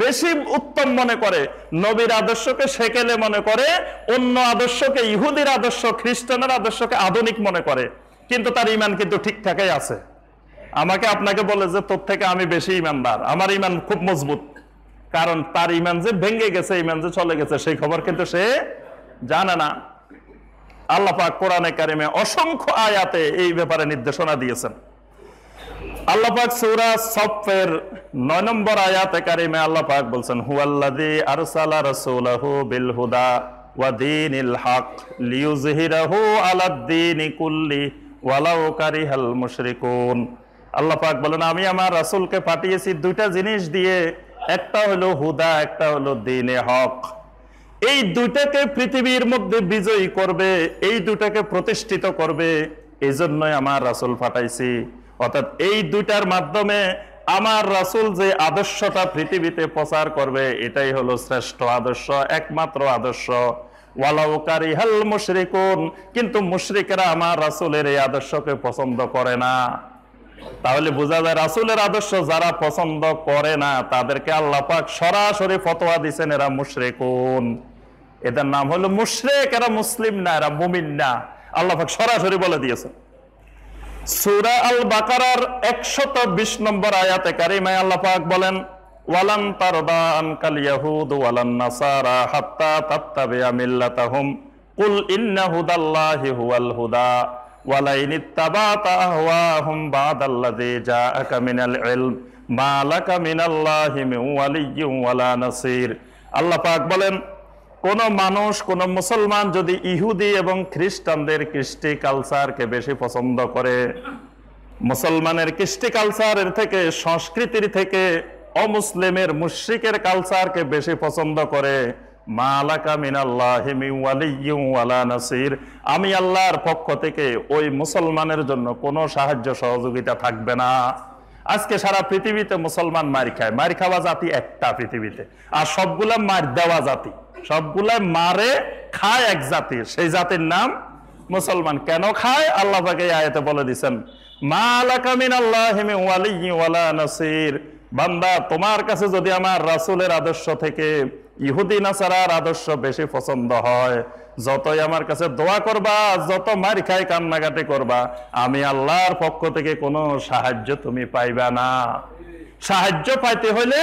বেশি উত্তম মনে করে নবীর আদর্শকে সেকেলে মনে করে অন্য আদর্শকে ইহুদির আদর্শ খ্রিস্টানের আদর্শকে আধুনিক মনে করে কিন্তু তার ইমান কিন্তু ঠিকঠাকই আছে আমাকে আপনাকে বলে যে তোর থেকে আমি বেশি ইমানদার আমার ইমান খুব মজবুত কারণ তার ইমান যে ভেঙে গেছে ইমান যে চলে গেছে সেই খবর কিন্তু সে জানে না আল্লাপাক কোরআনে কারিমে অসংখ্য আয়াতে এই ব্যাপারে নির্দেশনা দিয়েছেন আল্লাপাক সৌরা সফের নয় নম্বর আয়াত কারিমে আল্লাপাক বলছেন হুয়াল্লাদি আরসালা রসুলাহু বিল হুদা ওয়াদিন ইল হক লিউজহিরাহু আলাদ্দিন কুল্লি ওয়ালাউ কারিহাল মুশরিকুন আল্লাপাক বলেন আমি আমার রাসুলকে পাঠিয়েছি দুইটা জিনিস দিয়ে একটা হলো হুদা একটা হলো দিনে হক এই দুটাকে পৃথিবীর মধ্যে বিজয়ী করবে এই দুটাকে প্রতিষ্ঠিত করবে এই জন্যই আমার রাসুল ফাটাইছি অর্থাৎ এই দুইটার মাধ্যমে আমার রাসুল যে আদর্শটা পৃথিবীতে প্রচার করবে এটাই হলো শ্রেষ্ঠ আদর্শ একমাত্র আদর্শ কিন্তু মুশরিকেরা আমার রাসুলের এই আদর্শকে পছন্দ করে না তাহলে বোঝা যায় রাসুলের আদর্শ যারা পছন্দ করে না তাদেরকে আল্লাহ পাক সরাসরি ফতোয়া দিচ্ছেন এরা মুশরেকুন এদের নাম হলো মুশরেক এরা মুসলিম না এরা মুমিন না আল্লাহ পাক সরাসরি বলে দিয়েছেন সুরা আল বাকারার একশত বিশ নম্বর আয়াতে কারিমায় আল্লাহ পাক বলেন ওয়ালান তারদা আনকাল ইয়াহুদ ওয়ালান নাসারা হাত্তা তাত্তাবিয়া মিল্লাতাহুম কুল ইন্না হুদাল্লাহি হুয়াল হুদা ওয়ালাইন ইত্তাবাতা আহওয়াহুম মিনাল ইলম মা লাকা মিনাল্লাহি মিন ওয়ালিয়্যিন ওয়ালা নাসীর বলেন কোন মানুষ কোন মুসলমান যদি ইহুদি এবং খ্রিস্টানদের কৃষ্টি কালচারকে বেশি পছন্দ করে মুসলমানের কৃষ্টি কালচারের থেকে সংস্কৃতির থেকে অমুসলিমের মুশ্রিকের কালচারকে বেশি পছন্দ করে আমি আল্লাহর পক্ষ থেকে ওই মুসলমানের জন্য কোনো সাহায্য সহযোগিতা থাকবে না আজকে সারা পৃথিবীতে মুসলমান মার খায় মার খাওয়া জাতি একটা পৃথিবীতে আর সবগুলা মার দেওয়া জাতি সবগুলা মারে খায় এক জাতি সেই জাতির নাম মুসলমান কেন খায় আল্লাহ তাকে আয়াতে বলে দিচ্ছেন ওয়ালা নাসির তোমার কাছে যদি রাসুলের আদর্শ থেকে আদর্শ পছন্দ হয় যতই আমার কাছে দোয়া করবা যত কান্নাকাটি করবা আমি আল্লাহর পক্ষ থেকে কোনো সাহায্য তুমি পাইবা না সাহায্য পাইতে হলে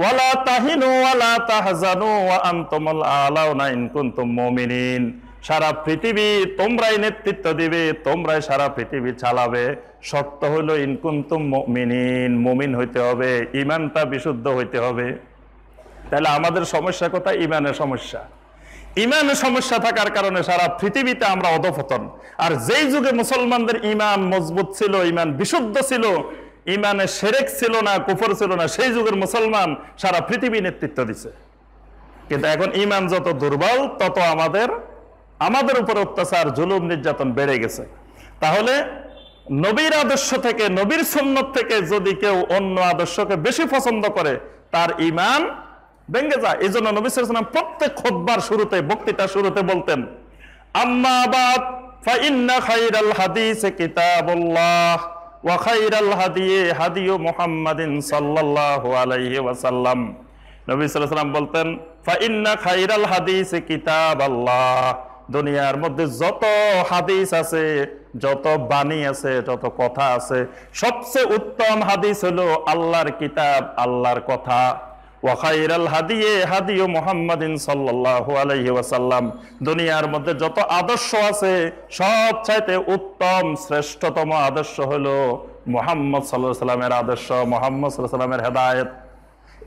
ওয়ালা তাহিনু ওয়ালা তাহজানু ওয়া আলাউনা ইন কুনতুম মুমিনিন সারা পৃথিবী তোমরাই নেতৃত্ব দিবে তোমরাই সারা পৃথিবী চালাবে সত্য হলো ইনকুন্তুম মুমিনিন মুমিন হইতে হবে ইমানটা বিশুদ্ধ হইতে হবে তাহলে আমাদের সমস্যা কোথায় ইমানের সমস্যা ইমান সমস্যা থাকার কারণে সারা পৃথিবীতে আমরা অধপতন আর যেই যুগে মুসলমানদের ইমান মজবুত ছিল ইমান বিশুদ্ধ ছিল ইমানে সেরেক ছিল না কুফর ছিল না সেই যুগের মুসলমান সারা পৃথিবী নেতৃত্ব দিছে কিন্তু এখন ইমান যত দুর্বল তত আমাদের আমাদের উপর অত্যাচার জুলুম নির্যাতন বেড়ে গেছে তাহলে নবীর আদর্শ থেকে নবীর সন্ন্যত থেকে যদি কেউ অন্য আদর্শকে বেশি পছন্দ করে তার ইমান ভেঙ্গে যায় এই জন্য নবী সালাম প্রত্যেক খোদবার শুরুতে বক্তৃতা শুরুতে বলতেন আম্মা আবাদ ফাইন্না খাইরাল হাদিস কিতাবুল্লাহ ওয়াখাইরাল হাদিয়ে হাদিও মোহাম্মদিন সাল্লাহ আলাইহি ওয়াসাল্লাম নবী সাল্লাম বলতেন ফাইন্না খাইরাল হাদিস কিতাব আল্লাহ দুনিয়ার মধ্যে যত হাদিস আছে যত বাণী আছে যত কথা আছে সবচেয়ে উত্তম হাদিস হলো আল্লাহর কিতাব আল্লাহর কথা হাদিয়ে দুনিয়ার মধ্যে যত আদর্শ আছে সব চাইতে উত্তম শ্রেষ্ঠতম আদর্শ হলো মোহাম্মদ সাল্লামের আদর্শ মোহাম্মদ সাল্লামের হেদায়ত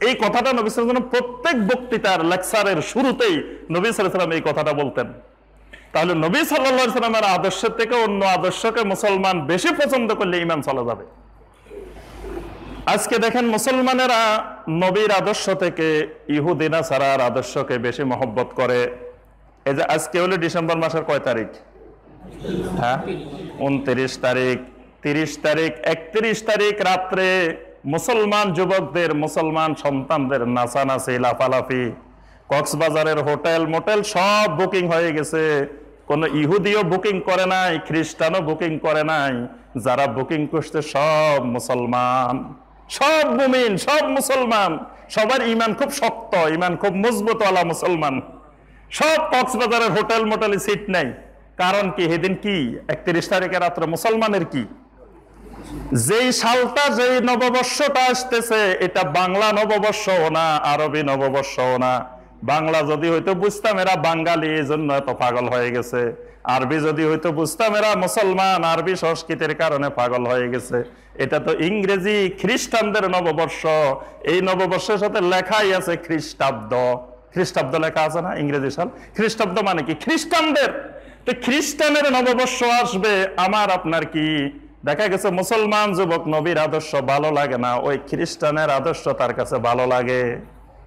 এই কথাটা নবী সালাম প্রত্যেক বক্তৃতার লেকচারের শুরুতেই নবী সালাম এই কথাটা বলতেন তাহলে নবী সাল্লা সাল্লামের আদর্শের থেকে অন্য আদর্শকে মুসলমান বেশি পছন্দ করলে ইমান চলা যাবে আজকে দেখেন মুসলমানেরা নবীর আদর্শ থেকে ইহুদিনা সারার আদর্শকে বেশি মহব্বত করে এই যে আজকে হলো ডিসেম্বর মাসের কয় তারিখ হ্যাঁ উনত্রিশ তারিখ তিরিশ তারিখ একত্রিশ তারিখ রাত্রে মুসলমান যুবকদের মুসলমান সন্তানদের নাচানাচি লাফালাফি কক্সবাজারের হোটেল মোটেল সব বুকিং হয়ে গেছে কোনো ইহুদিও বুকিং করে নাই খ্রিস্টানও বুকিং করে নাই যারা বুকিং করছে সব মুসলমান সব মুমিন সব মুসলমান সবার ইমান খুব শক্ত ইমান খুব মজবুত আলা মুসলমান সব কক্সবাজারের হোটেল মোটেলে সিট নাই কারণ কি সেদিন কি একত্রিশ তারিখের রাত্রে মুসলমানের কি যেই সালটা যেই নববর্ষটা আসতেছে এটা বাংলা নববর্ষ না আরবি নববর্ষ না বাংলা যদি হয়তো বুঝতাম এরা বাঙালি এই জন্য এত পাগল হয়ে গেছে আরবি যদি হয়তো বুঝতাম এরা মুসলমান আরবি সংস্কৃতির কারণে পাগল হয়ে গেছে এটা তো ইংরেজি খ্রিস্টানদের নববর্ষ এই নববর্ষের সাথে লেখাই আছে খ্রিস্টাব্দ খ্রিস্টাব্দ লেখা আছে না ইংরেজি সাল খ্রিস্টাব্দ মানে কি খ্রিস্টানদের তো খ্রিস্টানের নববর্ষ আসবে আমার আপনার কি দেখা গেছে মুসলমান যুবক নবীর আদর্শ ভালো লাগে না ওই খ্রিস্টানের আদর্শ তার কাছে ভালো লাগে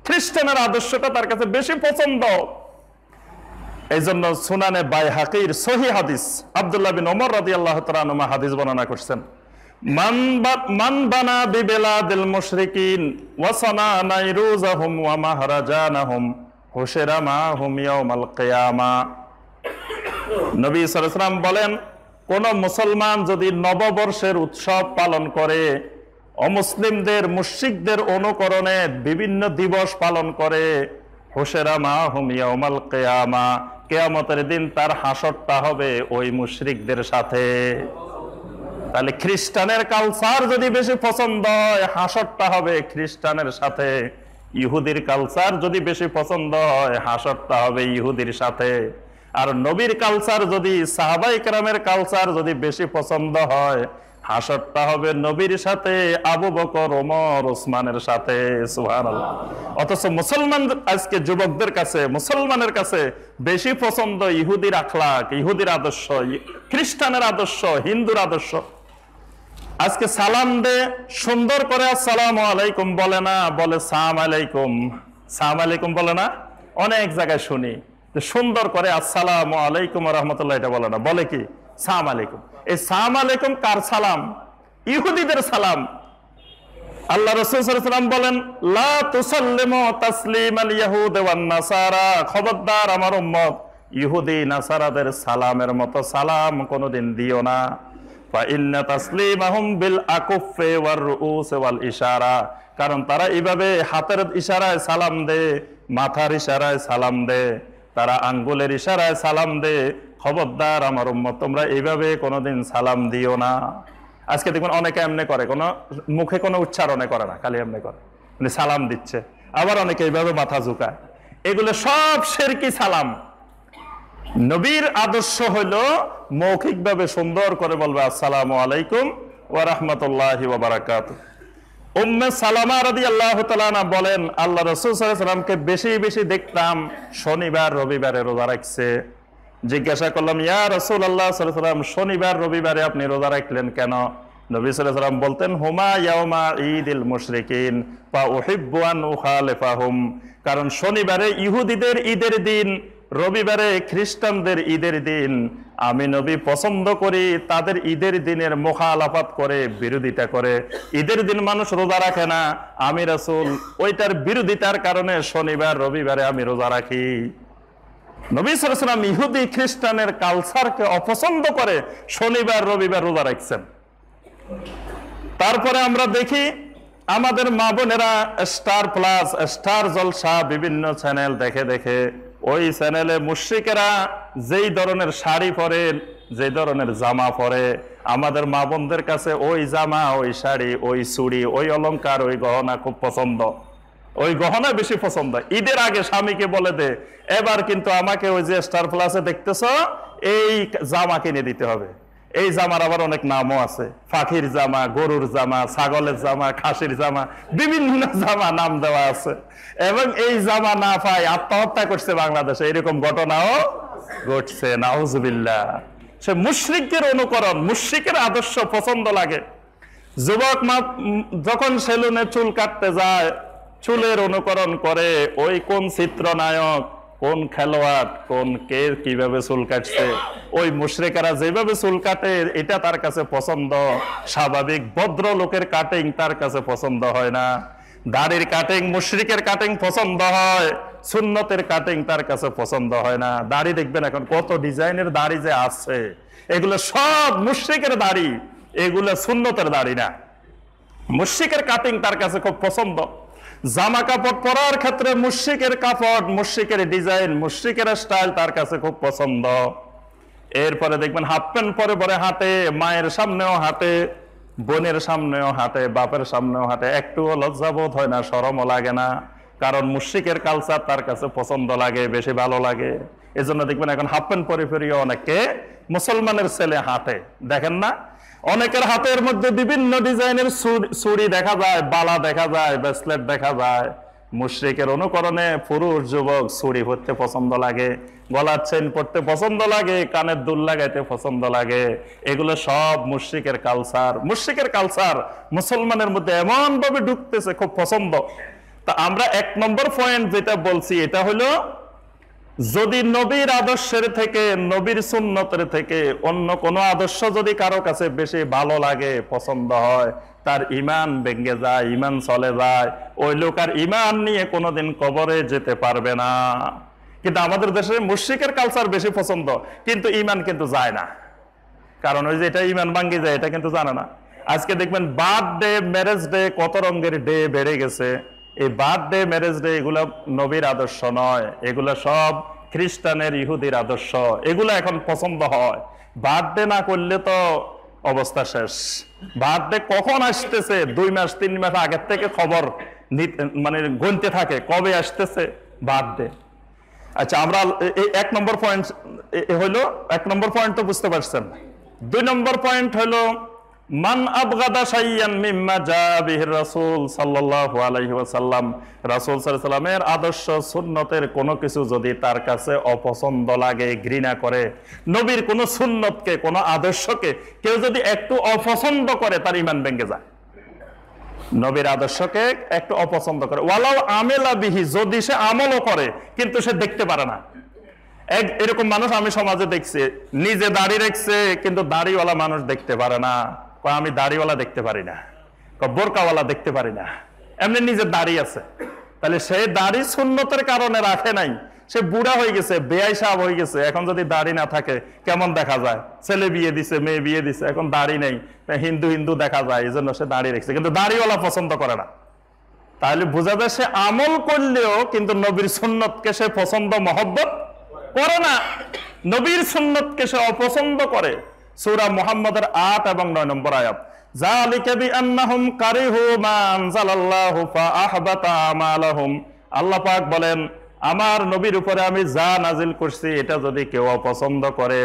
খ্রিস্টানের আদর্শটা তার কাছে বেশি পছন্দ এই জন্য সুনানে বাই হাকির সহি হাদিস আবদুল্লাহ বিন ওমর রাজি আল্লাহ তালা হাদিস বর্ণনা করছেন নবী বলেন কোন মুসলমান যদি নববর্ষের উৎসব পালন করে অমুসলিমদের মুসিকদের অনুকরণে বিভিন্ন দিবস পালন করে হোসেরা মা হুমিয়াউমাল কেয়ামা কেয়ামতের দিন তার হাসরটা হবে ওই মুশ্রিকদের সাথে তাহলে খ্রিস্টানের কালচার যদি বেশি পছন্দ হয় হাসরটা হবে খ্রিস্টানের সাথে ইহুদির কালচার যদি বেশি পছন্দ হয় হাসরটা হবে ইহুদির সাথে আর নবীর কালচার যদি সাহাবাই কালচার যদি বেশি পছন্দ হয় হাসরটা হবে নবীর সাথে আবু বকর ওমর ওসমানের সাথে সুহান অথচ মুসলমান আজকে যুবকদের কাছে মুসলমানের কাছে বেশি পছন্দ ইহুদির আখলাক ইহুদির আদর্শ খ্রিস্টানের আদর্শ হিন্দুর আদর্শ আজকে সালাম দে সুন্দর করে সালাম আলাইকুম বলে না বলে সাম আলাইকুম সাম আলাইকুম বলে না অনেক জায়গায় শুনি সুন্দর করে আসসালাম আলাইকুম রহমতুল্লাহ এটা বলে না বলে কি সাম আলাইকুম এই সাম আলাইকুম কার সালাম ইহুদিদের সালাম আল্লাহ রসুলাম বলেন খবরদার আমার উম্মত ইহুদি নাসারাদের সালামের মতো সালাম কোনোদিন দিও না কারণ তারা এইভাবে হাতের ইশারায় সালাম দে মাথার ইশারায় সালাম দে তারা আঙ্গুলের ইশারায় সালাম দে খবরদার আমার উম্মত তোমরা এইভাবে কোনোদিন সালাম দিও না আজকে দেখুন অনেকে এমনি করে কোনো মুখে কোনো উচ্চারণে করে না খালি এমনি করে মানে সালাম দিচ্ছে আবার অনেকে এইভাবে মাথা ঝুঁকায় এগুলো সব সেরকি সালাম নবীর আদর্শ হলো মৌখিকভাবে সুন্দর করে বলবে আসসালামু আলাইকুম ওরহমতুল্লাহি ওবরাকাত উম্মে সালামা রাদি আল্লাহ তালানা বলেন আল্লাহ রসুল বেশি বেশি দেখতাম শনিবার রবিবারে রোজা রাখছে জিজ্ঞাসা করলাম ইয়া রসুল আল্লাহ সাল্লাম শনিবার রবিবারে আপনি রোজা রাখলেন কেন নবী সাল্লাম বলতেন হুমা ইয়ামা ঈদ ইল মুশরিকিন বা ওহিবান উখালেফাহুম কারণ শনিবারে ইহুদিদের ঈদের দিন রবিবারে খ্রিস্টানদের ঈদের দিন আমি নবী পছন্দ করি তাদের ঈদের দিনের আলাপাত করে বিরোধিতা করে ঈদের দিন মানুষ রোজা রাখে না আমি রাসুল ওইটার বিরোধিতার কারণে শনিবার রবিবারে আমি রোজা রাখি নবী সরসলাম ইহুদি খ্রিস্টানের কালচারকে অপছন্দ করে শনিবার রবিবার রোজা রাখছেন তারপরে আমরা দেখি আমাদের মা বোনেরা স্টার প্লাস স্টার জলসা বিভিন্ন চ্যানেল দেখে দেখে ওই চ্যানেলে মুশ্রিকেরা যেই ধরনের শাড়ি পরে যেই ধরনের জামা পরে আমাদের মা বোনদের কাছে ওই জামা ওই শাড়ি ওই চুড়ি ওই অলঙ্কার ওই গহনা খুব পছন্দ ওই গহনা বেশি পছন্দ ঈদের আগে স্বামীকে বলে দে এবার কিন্তু আমাকে ওই যে স্টার প্লাসে দেখতেছ এই জামা কিনে দিতে হবে এই জামার আবার অনেক নামও আছে ফাঁকির জামা গরুর জামা ছাগলের জামা খাসির জামা বিভিন্ন জামা নাম দেওয়া আছে এবং এই জামা না পাই আত্মহত্যা করছে বাংলাদেশে এরকম ঘটনাও ঘটছে নাউজবিল্লা সে মুশ্রিকদের অনুকরণ মুশ্রিকের আদর্শ পছন্দ লাগে যুবক মা যখন সেলুনে চুল কাটতে যায় চুলের অনুকরণ করে ওই কোন চিত্রনায়ক কোন খেলোয়াড় কোন কে কিভাবে চুল কাটছে ওই মুশ্রেকারা যেভাবে চুল কাটে এটা তার কাছে পছন্দ স্বাভাবিক ভদ্র লোকের কাটিং তার কাছে পছন্দ হয় না দাড়ির কাটিং মুশ্রিকের কাটিং পছন্দ হয় সুন্নতের কাটিং তার কাছে পছন্দ হয় না দাড়ি দেখবেন এখন কত ডিজাইনের দাড়ি যে আছে এগুলো সব মুশ্রিকের দাড়ি এগুলো সুন্নতের দাড়ি না মুশ্রিকের কাটিং তার কাছে খুব পছন্দ জামা কাপড় পরার ক্ষেত্রে মুশ্রিকের কাপড় মুশ্রিকের ডিজাইন মুশ্রিকের স্টাইল তার কাছে খুব পছন্দ এরপরে দেখবেন হাফ প্যান্ট পরে পরে হাঁটে মায়ের সামনেও হাঁটে বোনের সামনেও হাঁটে বাপের সামনেও হাঁটে একটুও লজ্জাবোধ হয় না সরমও লাগে না কারণ মুশ্রিকের কালচার তার কাছে পছন্দ লাগে বেশি ভালো লাগে এজন্য দেখবেন এখন হাফ প্যান্ট পরে ফিরিয়ে অনেকে মুসলমানের ছেলে হাঁটে দেখেন না অনেকের হাতের মধ্যে বিভিন্ন ডিজাইনের চুরি দেখা যায় বালা দেখা যায় ব্রেসলেট দেখা যায় মুশ্রিকের অনুকরণে পুরুষ যুবক চুরি পরতে পছন্দ লাগে গলার চেন পড়তে পছন্দ লাগে কানের দুল লাগাইতে পছন্দ লাগে এগুলো সব মুশ্রিকের কালচার মুশ্রিকের কালচার মুসলমানের মধ্যে এমনভাবে ঢুকতেছে খুব পছন্দ তা আমরা এক নম্বর পয়েন্ট যেটা বলছি এটা হলো যদি নবীর আদর্শের থেকে নবীর সুন্নতের থেকে অন্য কোনো আদর্শ যদি কারো কাছে বেশি ভালো লাগে পছন্দ হয় তার ইমান ভেঙ্গে যায় ইমান চলে যায় ওই লোক আর ইমান নিয়ে কোনোদিন কবরে যেতে পারবে না কিন্তু আমাদের দেশে মুশ্রিকের কালচার বেশি পছন্দ কিন্তু ইমান কিন্তু যায় না কারণ ওই যে এটা ইমান ভাঙ্গি যায় এটা কিন্তু জানে না আজকে দেখবেন ডে ম্যারেজ ডে কত রঙের ডে বেড়ে গেছে এই বার্থ ডে ম্যারেজ ডে এগুলো নবীর আদর্শ নয় এগুলো সব খ্রিস্টানের ইহুদির আদর্শ এগুলো এখন পছন্দ হয় বার্থ ডে না করলে তো অবস্থা শেষ বার্থডে কখন আসতেছে দুই মাস তিন মাস আগের থেকে খবর মানে গণতে থাকে কবে আসতেছে ডে আচ্ছা আমরা এক নম্বর পয়েন্ট হইলো এক নম্বর পয়েন্ট তো বুঝতে পারছেন দুই নম্বর পয়েন্ট হলো মান আবগাদা মিম্মা জা বিহির রাসূল সাল্লাল্লাহু আদর্শ সুন্নতের কোনো কিছু যদি তার কাছে অপছন্দ লাগে ঘৃণা করে কোনো সুন্নতকে কোনো আদর্শকে কেউ যদি একটু অপছন্দ করে তার ইমান ভেঙে যায় নবীর আদর্শকে একটু অপছন্দ করে আমেলা বিহি যদি সে আমলও করে কিন্তু সে দেখতে পারে না এক এরকম মানুষ আমি সমাজে দেখছি নিজে দাড়ি রেখছে কিন্তু দাড়িওয়ালা মানুষ দেখতে পারে না আমি দাড়িওয়ালা দেখতে পারি না বোরকাওয়ালা দেখতে পারি না এমনি নিজের দাড়ি আছে তাহলে সে দাড়ি শূন্যতের কারণে রাখে নাই সে বুড়া হয়ে গেছে বেআই সাহ হয়ে গেছে এখন যদি দাড়ি না থাকে কেমন দেখা যায় ছেলে বিয়ে দিছে মেয়ে বিয়ে দিছে এখন দাড়ি নেই হিন্দু হিন্দু দেখা যায় এই জন্য সে দাড়ি রেখেছে কিন্তু দাড়িওয়ালা পছন্দ করে না তাহলে বোঝা যায় সে আমল করলেও কিন্তু নবীর সুন্নতকে সে পছন্দ মহব্বত করে না নবীর সুন্নতকে সে অপছন্দ করে সুরা মুহাম্মাদের আট এবং নয় নম্বর আয়াত বলেন আমার নবীর উপরে আমি যা নাজিল করছি এটা যদি কেউ করে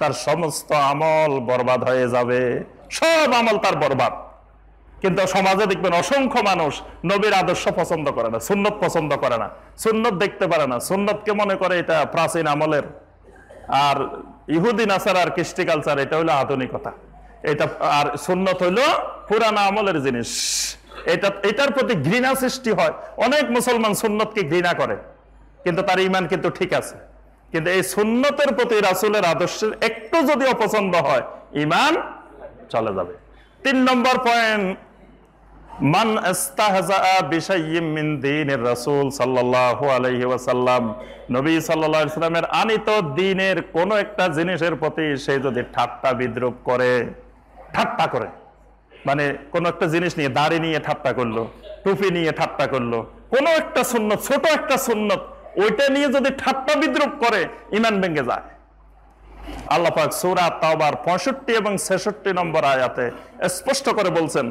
তার সমস্ত আমল বরবাদ হয়ে যাবে সব আমল তার বরবাদ কিন্তু সমাজে দেখবেন অসংখ্য মানুষ নবীর আদর্শ পছন্দ করে না সুন্নত পছন্দ করে না সুন্নত দেখতে পারে না কে মনে করে এটা প্রাচীন আমলের আর ইহুদি নাসার আর কৃষ্টি কালচার এটা হলো আধুনিকতা এটা আর সুন্নত হইল পুরানা আমলের জিনিস এটা এটার প্রতি ঘৃণা সৃষ্টি হয় অনেক মুসলমান সুন্নতকে ঘৃণা করে কিন্তু তার ইমান কিন্তু ঠিক আছে কিন্তু এই সুন্নতের প্রতি রাসুলের আদর্শের একটু যদি অপছন্দ হয় ইমান চলে যাবে তিন নম্বর পয়েন্ট মান মিন রাসূল নবী সাল্লাল্লাহু আলাইহি আনিত দিনের কোন একটা জিনিসের প্রতি সে যদি ঠাট্টা বিদ্রুপ করে ঠাট্টা করে মানে কোন একটা জিনিস নিয়ে দাড়ি নিয়ে ঠাট্টা করলো টুপি নিয়ে ঠাট্টা করলো কোন একটা শূন্য ছোট একটা শূন্য ওইটা নিয়ে যদি ঠাট্টা বিদ্রুপ করে ইমান ভেঙে যায় আল্লাহ সুরা তাওবার পঁয়ষট্টি এবং ছেষট্টি নম্বর আয়াতে স্পষ্ট করে বলছেন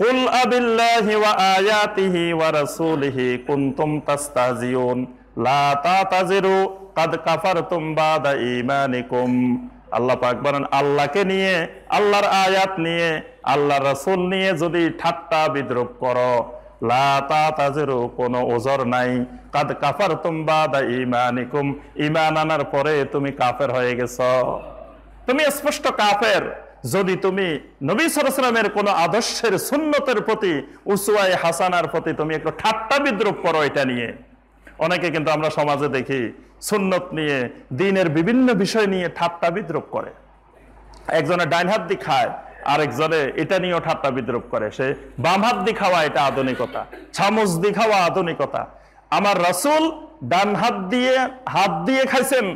قل أب الله وآياته ورسوله كنتم تستهزئون لا تعتذروا قد كفرتم بعد إيمانكم আল্লাহ পাক আল্লাহকে নিয়ে আল্লাহর আয়াত নিয়ে আল্লাহর রাসূল নিয়ে যদি ঠাট্টা বিদ্রুপ করো লা তাজেরও কোনো ওজর নাই কাদ কাফার তুম্বা দা ইমানিকুম ইমান আনার পরে তুমি কাফের হয়ে গেছ তুমি স্পষ্ট কাফের যদি তুমি নবী সরসলামের কোনো আদর্শের সুন্নতের প্রতি উসুয়াই হাসানার প্রতি তুমি একটু ঠাট্টা বিদ্রুপ করো এটা নিয়ে অনেকে কিন্তু আমরা সমাজে দেখি সুন্নত নিয়ে দিনের বিভিন্ন বিষয় নিয়ে ঠাট্টা বিদ্রুপ করে একজনে ডাইন হাত দিয়ে খায় আরেকজনে এটা নিয়েও ঠাট্টা বিদ্রুপ করে সে বাম হাত দি খাওয়া এটা আধুনিকতা ছামুজ দি খাওয়া আধুনিকতা আমার রাসুল ডান হাত দিয়ে হাত দিয়ে খাইছেন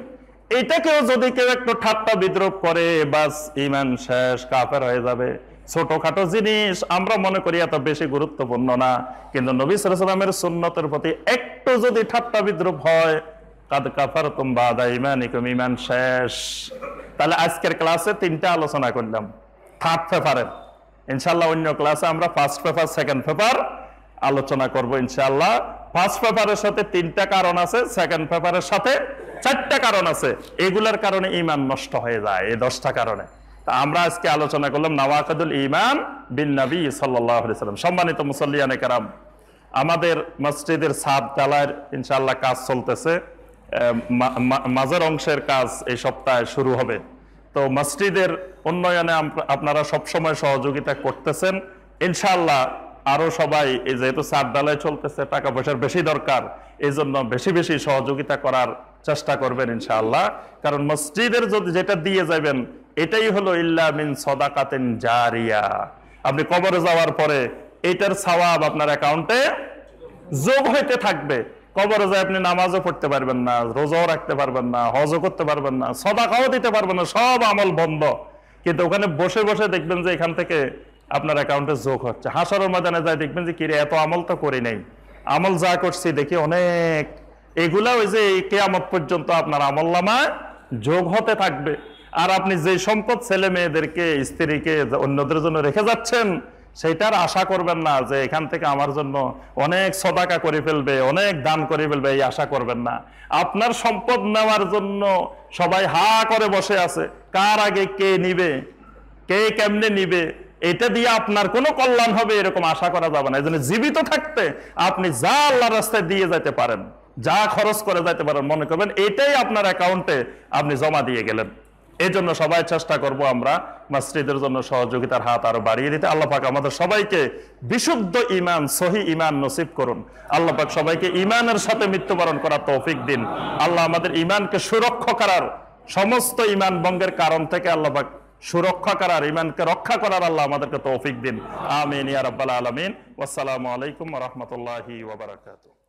এটাকেও যদি কেউ একটু ঠাট্টা বিদ্রোপ করে বাস ইমান শেষ কাফের হয়ে যাবে ছোটখাটো জিনিস আমরা মনে করি এত বেশি গুরুত্বপূর্ণ না কিন্তু নবী সালামের সুন্নতের প্রতি একটু যদি ঠাট্টা বিদ্রুপ হয় কাদ কাফার ইমান ইকুম ইমান শেষ তাহলে আজকের ক্লাসে তিনটা আলোচনা করলাম থার্ড পেপারের ইনশাল্লাহ অন্য ক্লাসে আমরা ফার্স্ট পেপার সেকেন্ড পেপার আলোচনা করব ইনশাল্লাহ ফার্স্ট পেপারের সাথে তিনটা কারণ আছে সেকেন্ড পেপারের সাথে চারটা কারণ আছে এগুলার কারণে ইমান নষ্ট হয়ে যায় এই দশটা কারণে আমরা আজকে আলোচনা করলাম নওয়াকাদুল ইমান বিন নবী সাল্লাম সম্মানিত মুসল্লিয়ানে কারাম আমাদের মসজিদের সাদ তালার ইনশাল্লাহ কাজ চলতেছে মাঝের অংশের কাজ এই সপ্তাহে শুরু হবে তো মসজিদের উন্নয়নে আপনারা সবসময় সহযোগিতা করতেছেন ইনশাল্লাহ আরও সবাই এই যেহেতু সাদ ডালায় চলতেছে টাকা পয়সার বেশি দরকার এই জন্য বেশি বেশি সহযোগিতা করার চেষ্টা করবেন ইনশাআল্লাহ কারণ মসজিদের যদি যেটা দিয়ে যাবেন এটাই হলো ইল্লা সদাকাতেন জারিয়া আপনি কবরে যাওয়ার পরে এটার সবাব আপনার অ্যাকাউন্টে যোগ হইতে থাকবে কবরে যায় আপনি নামাজও পড়তে পারবেন না রোজাও রাখতে পারবেন না হজও করতে পারবেন না সদাকাও দিতে পারবেন না সব আমল বন্ধ কিন্তু ওখানে বসে বসে দেখবেন যে এখান থেকে আপনার অ্যাকাউন্টে যোগ হচ্ছে হাসার ময়দানে যায় দেখবেন যে কিরে এত আমল তো করি নাই আমল যা করছি দেখি অনেক এগুলা ওই যে কেয়ামত পর্যন্ত আপনার আমল্লামায় যোগ হতে থাকবে আর আপনি যে সম্পদ ছেলে মেয়েদেরকে স্ত্রীকে অন্যদের জন্য রেখে যাচ্ছেন সেটার আশা করবেন না যে এখান থেকে আমার জন্য অনেক সদাকা করে ফেলবে অনেক দান করে ফেলবে এই আশা করবেন না আপনার সম্পদ নেওয়ার জন্য সবাই হা করে বসে আছে কার আগে কে নিবে কে কেমনে নিবে এটা দিয়ে আপনার কোনো কল্যাণ হবে এরকম আশা করা যাবে না এই জীবিত থাকতে আপনি যা আল্লাহ রাস্তায় দিয়ে যেতে পারেন যা খরচ করে যাইতে পারেন মনে করবেন এটাই আপনার অ্যাকাউন্টে আপনি জমা দিয়ে গেলেন এই জন্য সবাই চেষ্টা করব আমরা মসজিদের জন্য সহযোগিতার হাত আরো বাড়িয়ে দিতে আল্লাহ পাক আমাদের সবাইকে বিশুদ্ধ ইমান সহি ইমান নসিব করুন আল্লাহ পাক সবাইকে ইমানের সাথে মৃত্যুবরণ করার তৌফিক দিন আল্লাহ আমাদের ইমানকে সুরক্ষা করার সমস্ত ইমান বঙ্গের কারণ থেকে আল্লাহ পাক সুরক্ষা করার ইমানকে রক্ষা করার আল্লাহ আমাদেরকে তৌফিক দিন আমিন ইয়া রাব্বাল আলামিন আসসালামু আলাইকুম ওয়া রাহমাতুল্লাহি ওয়া বারাকাতুহু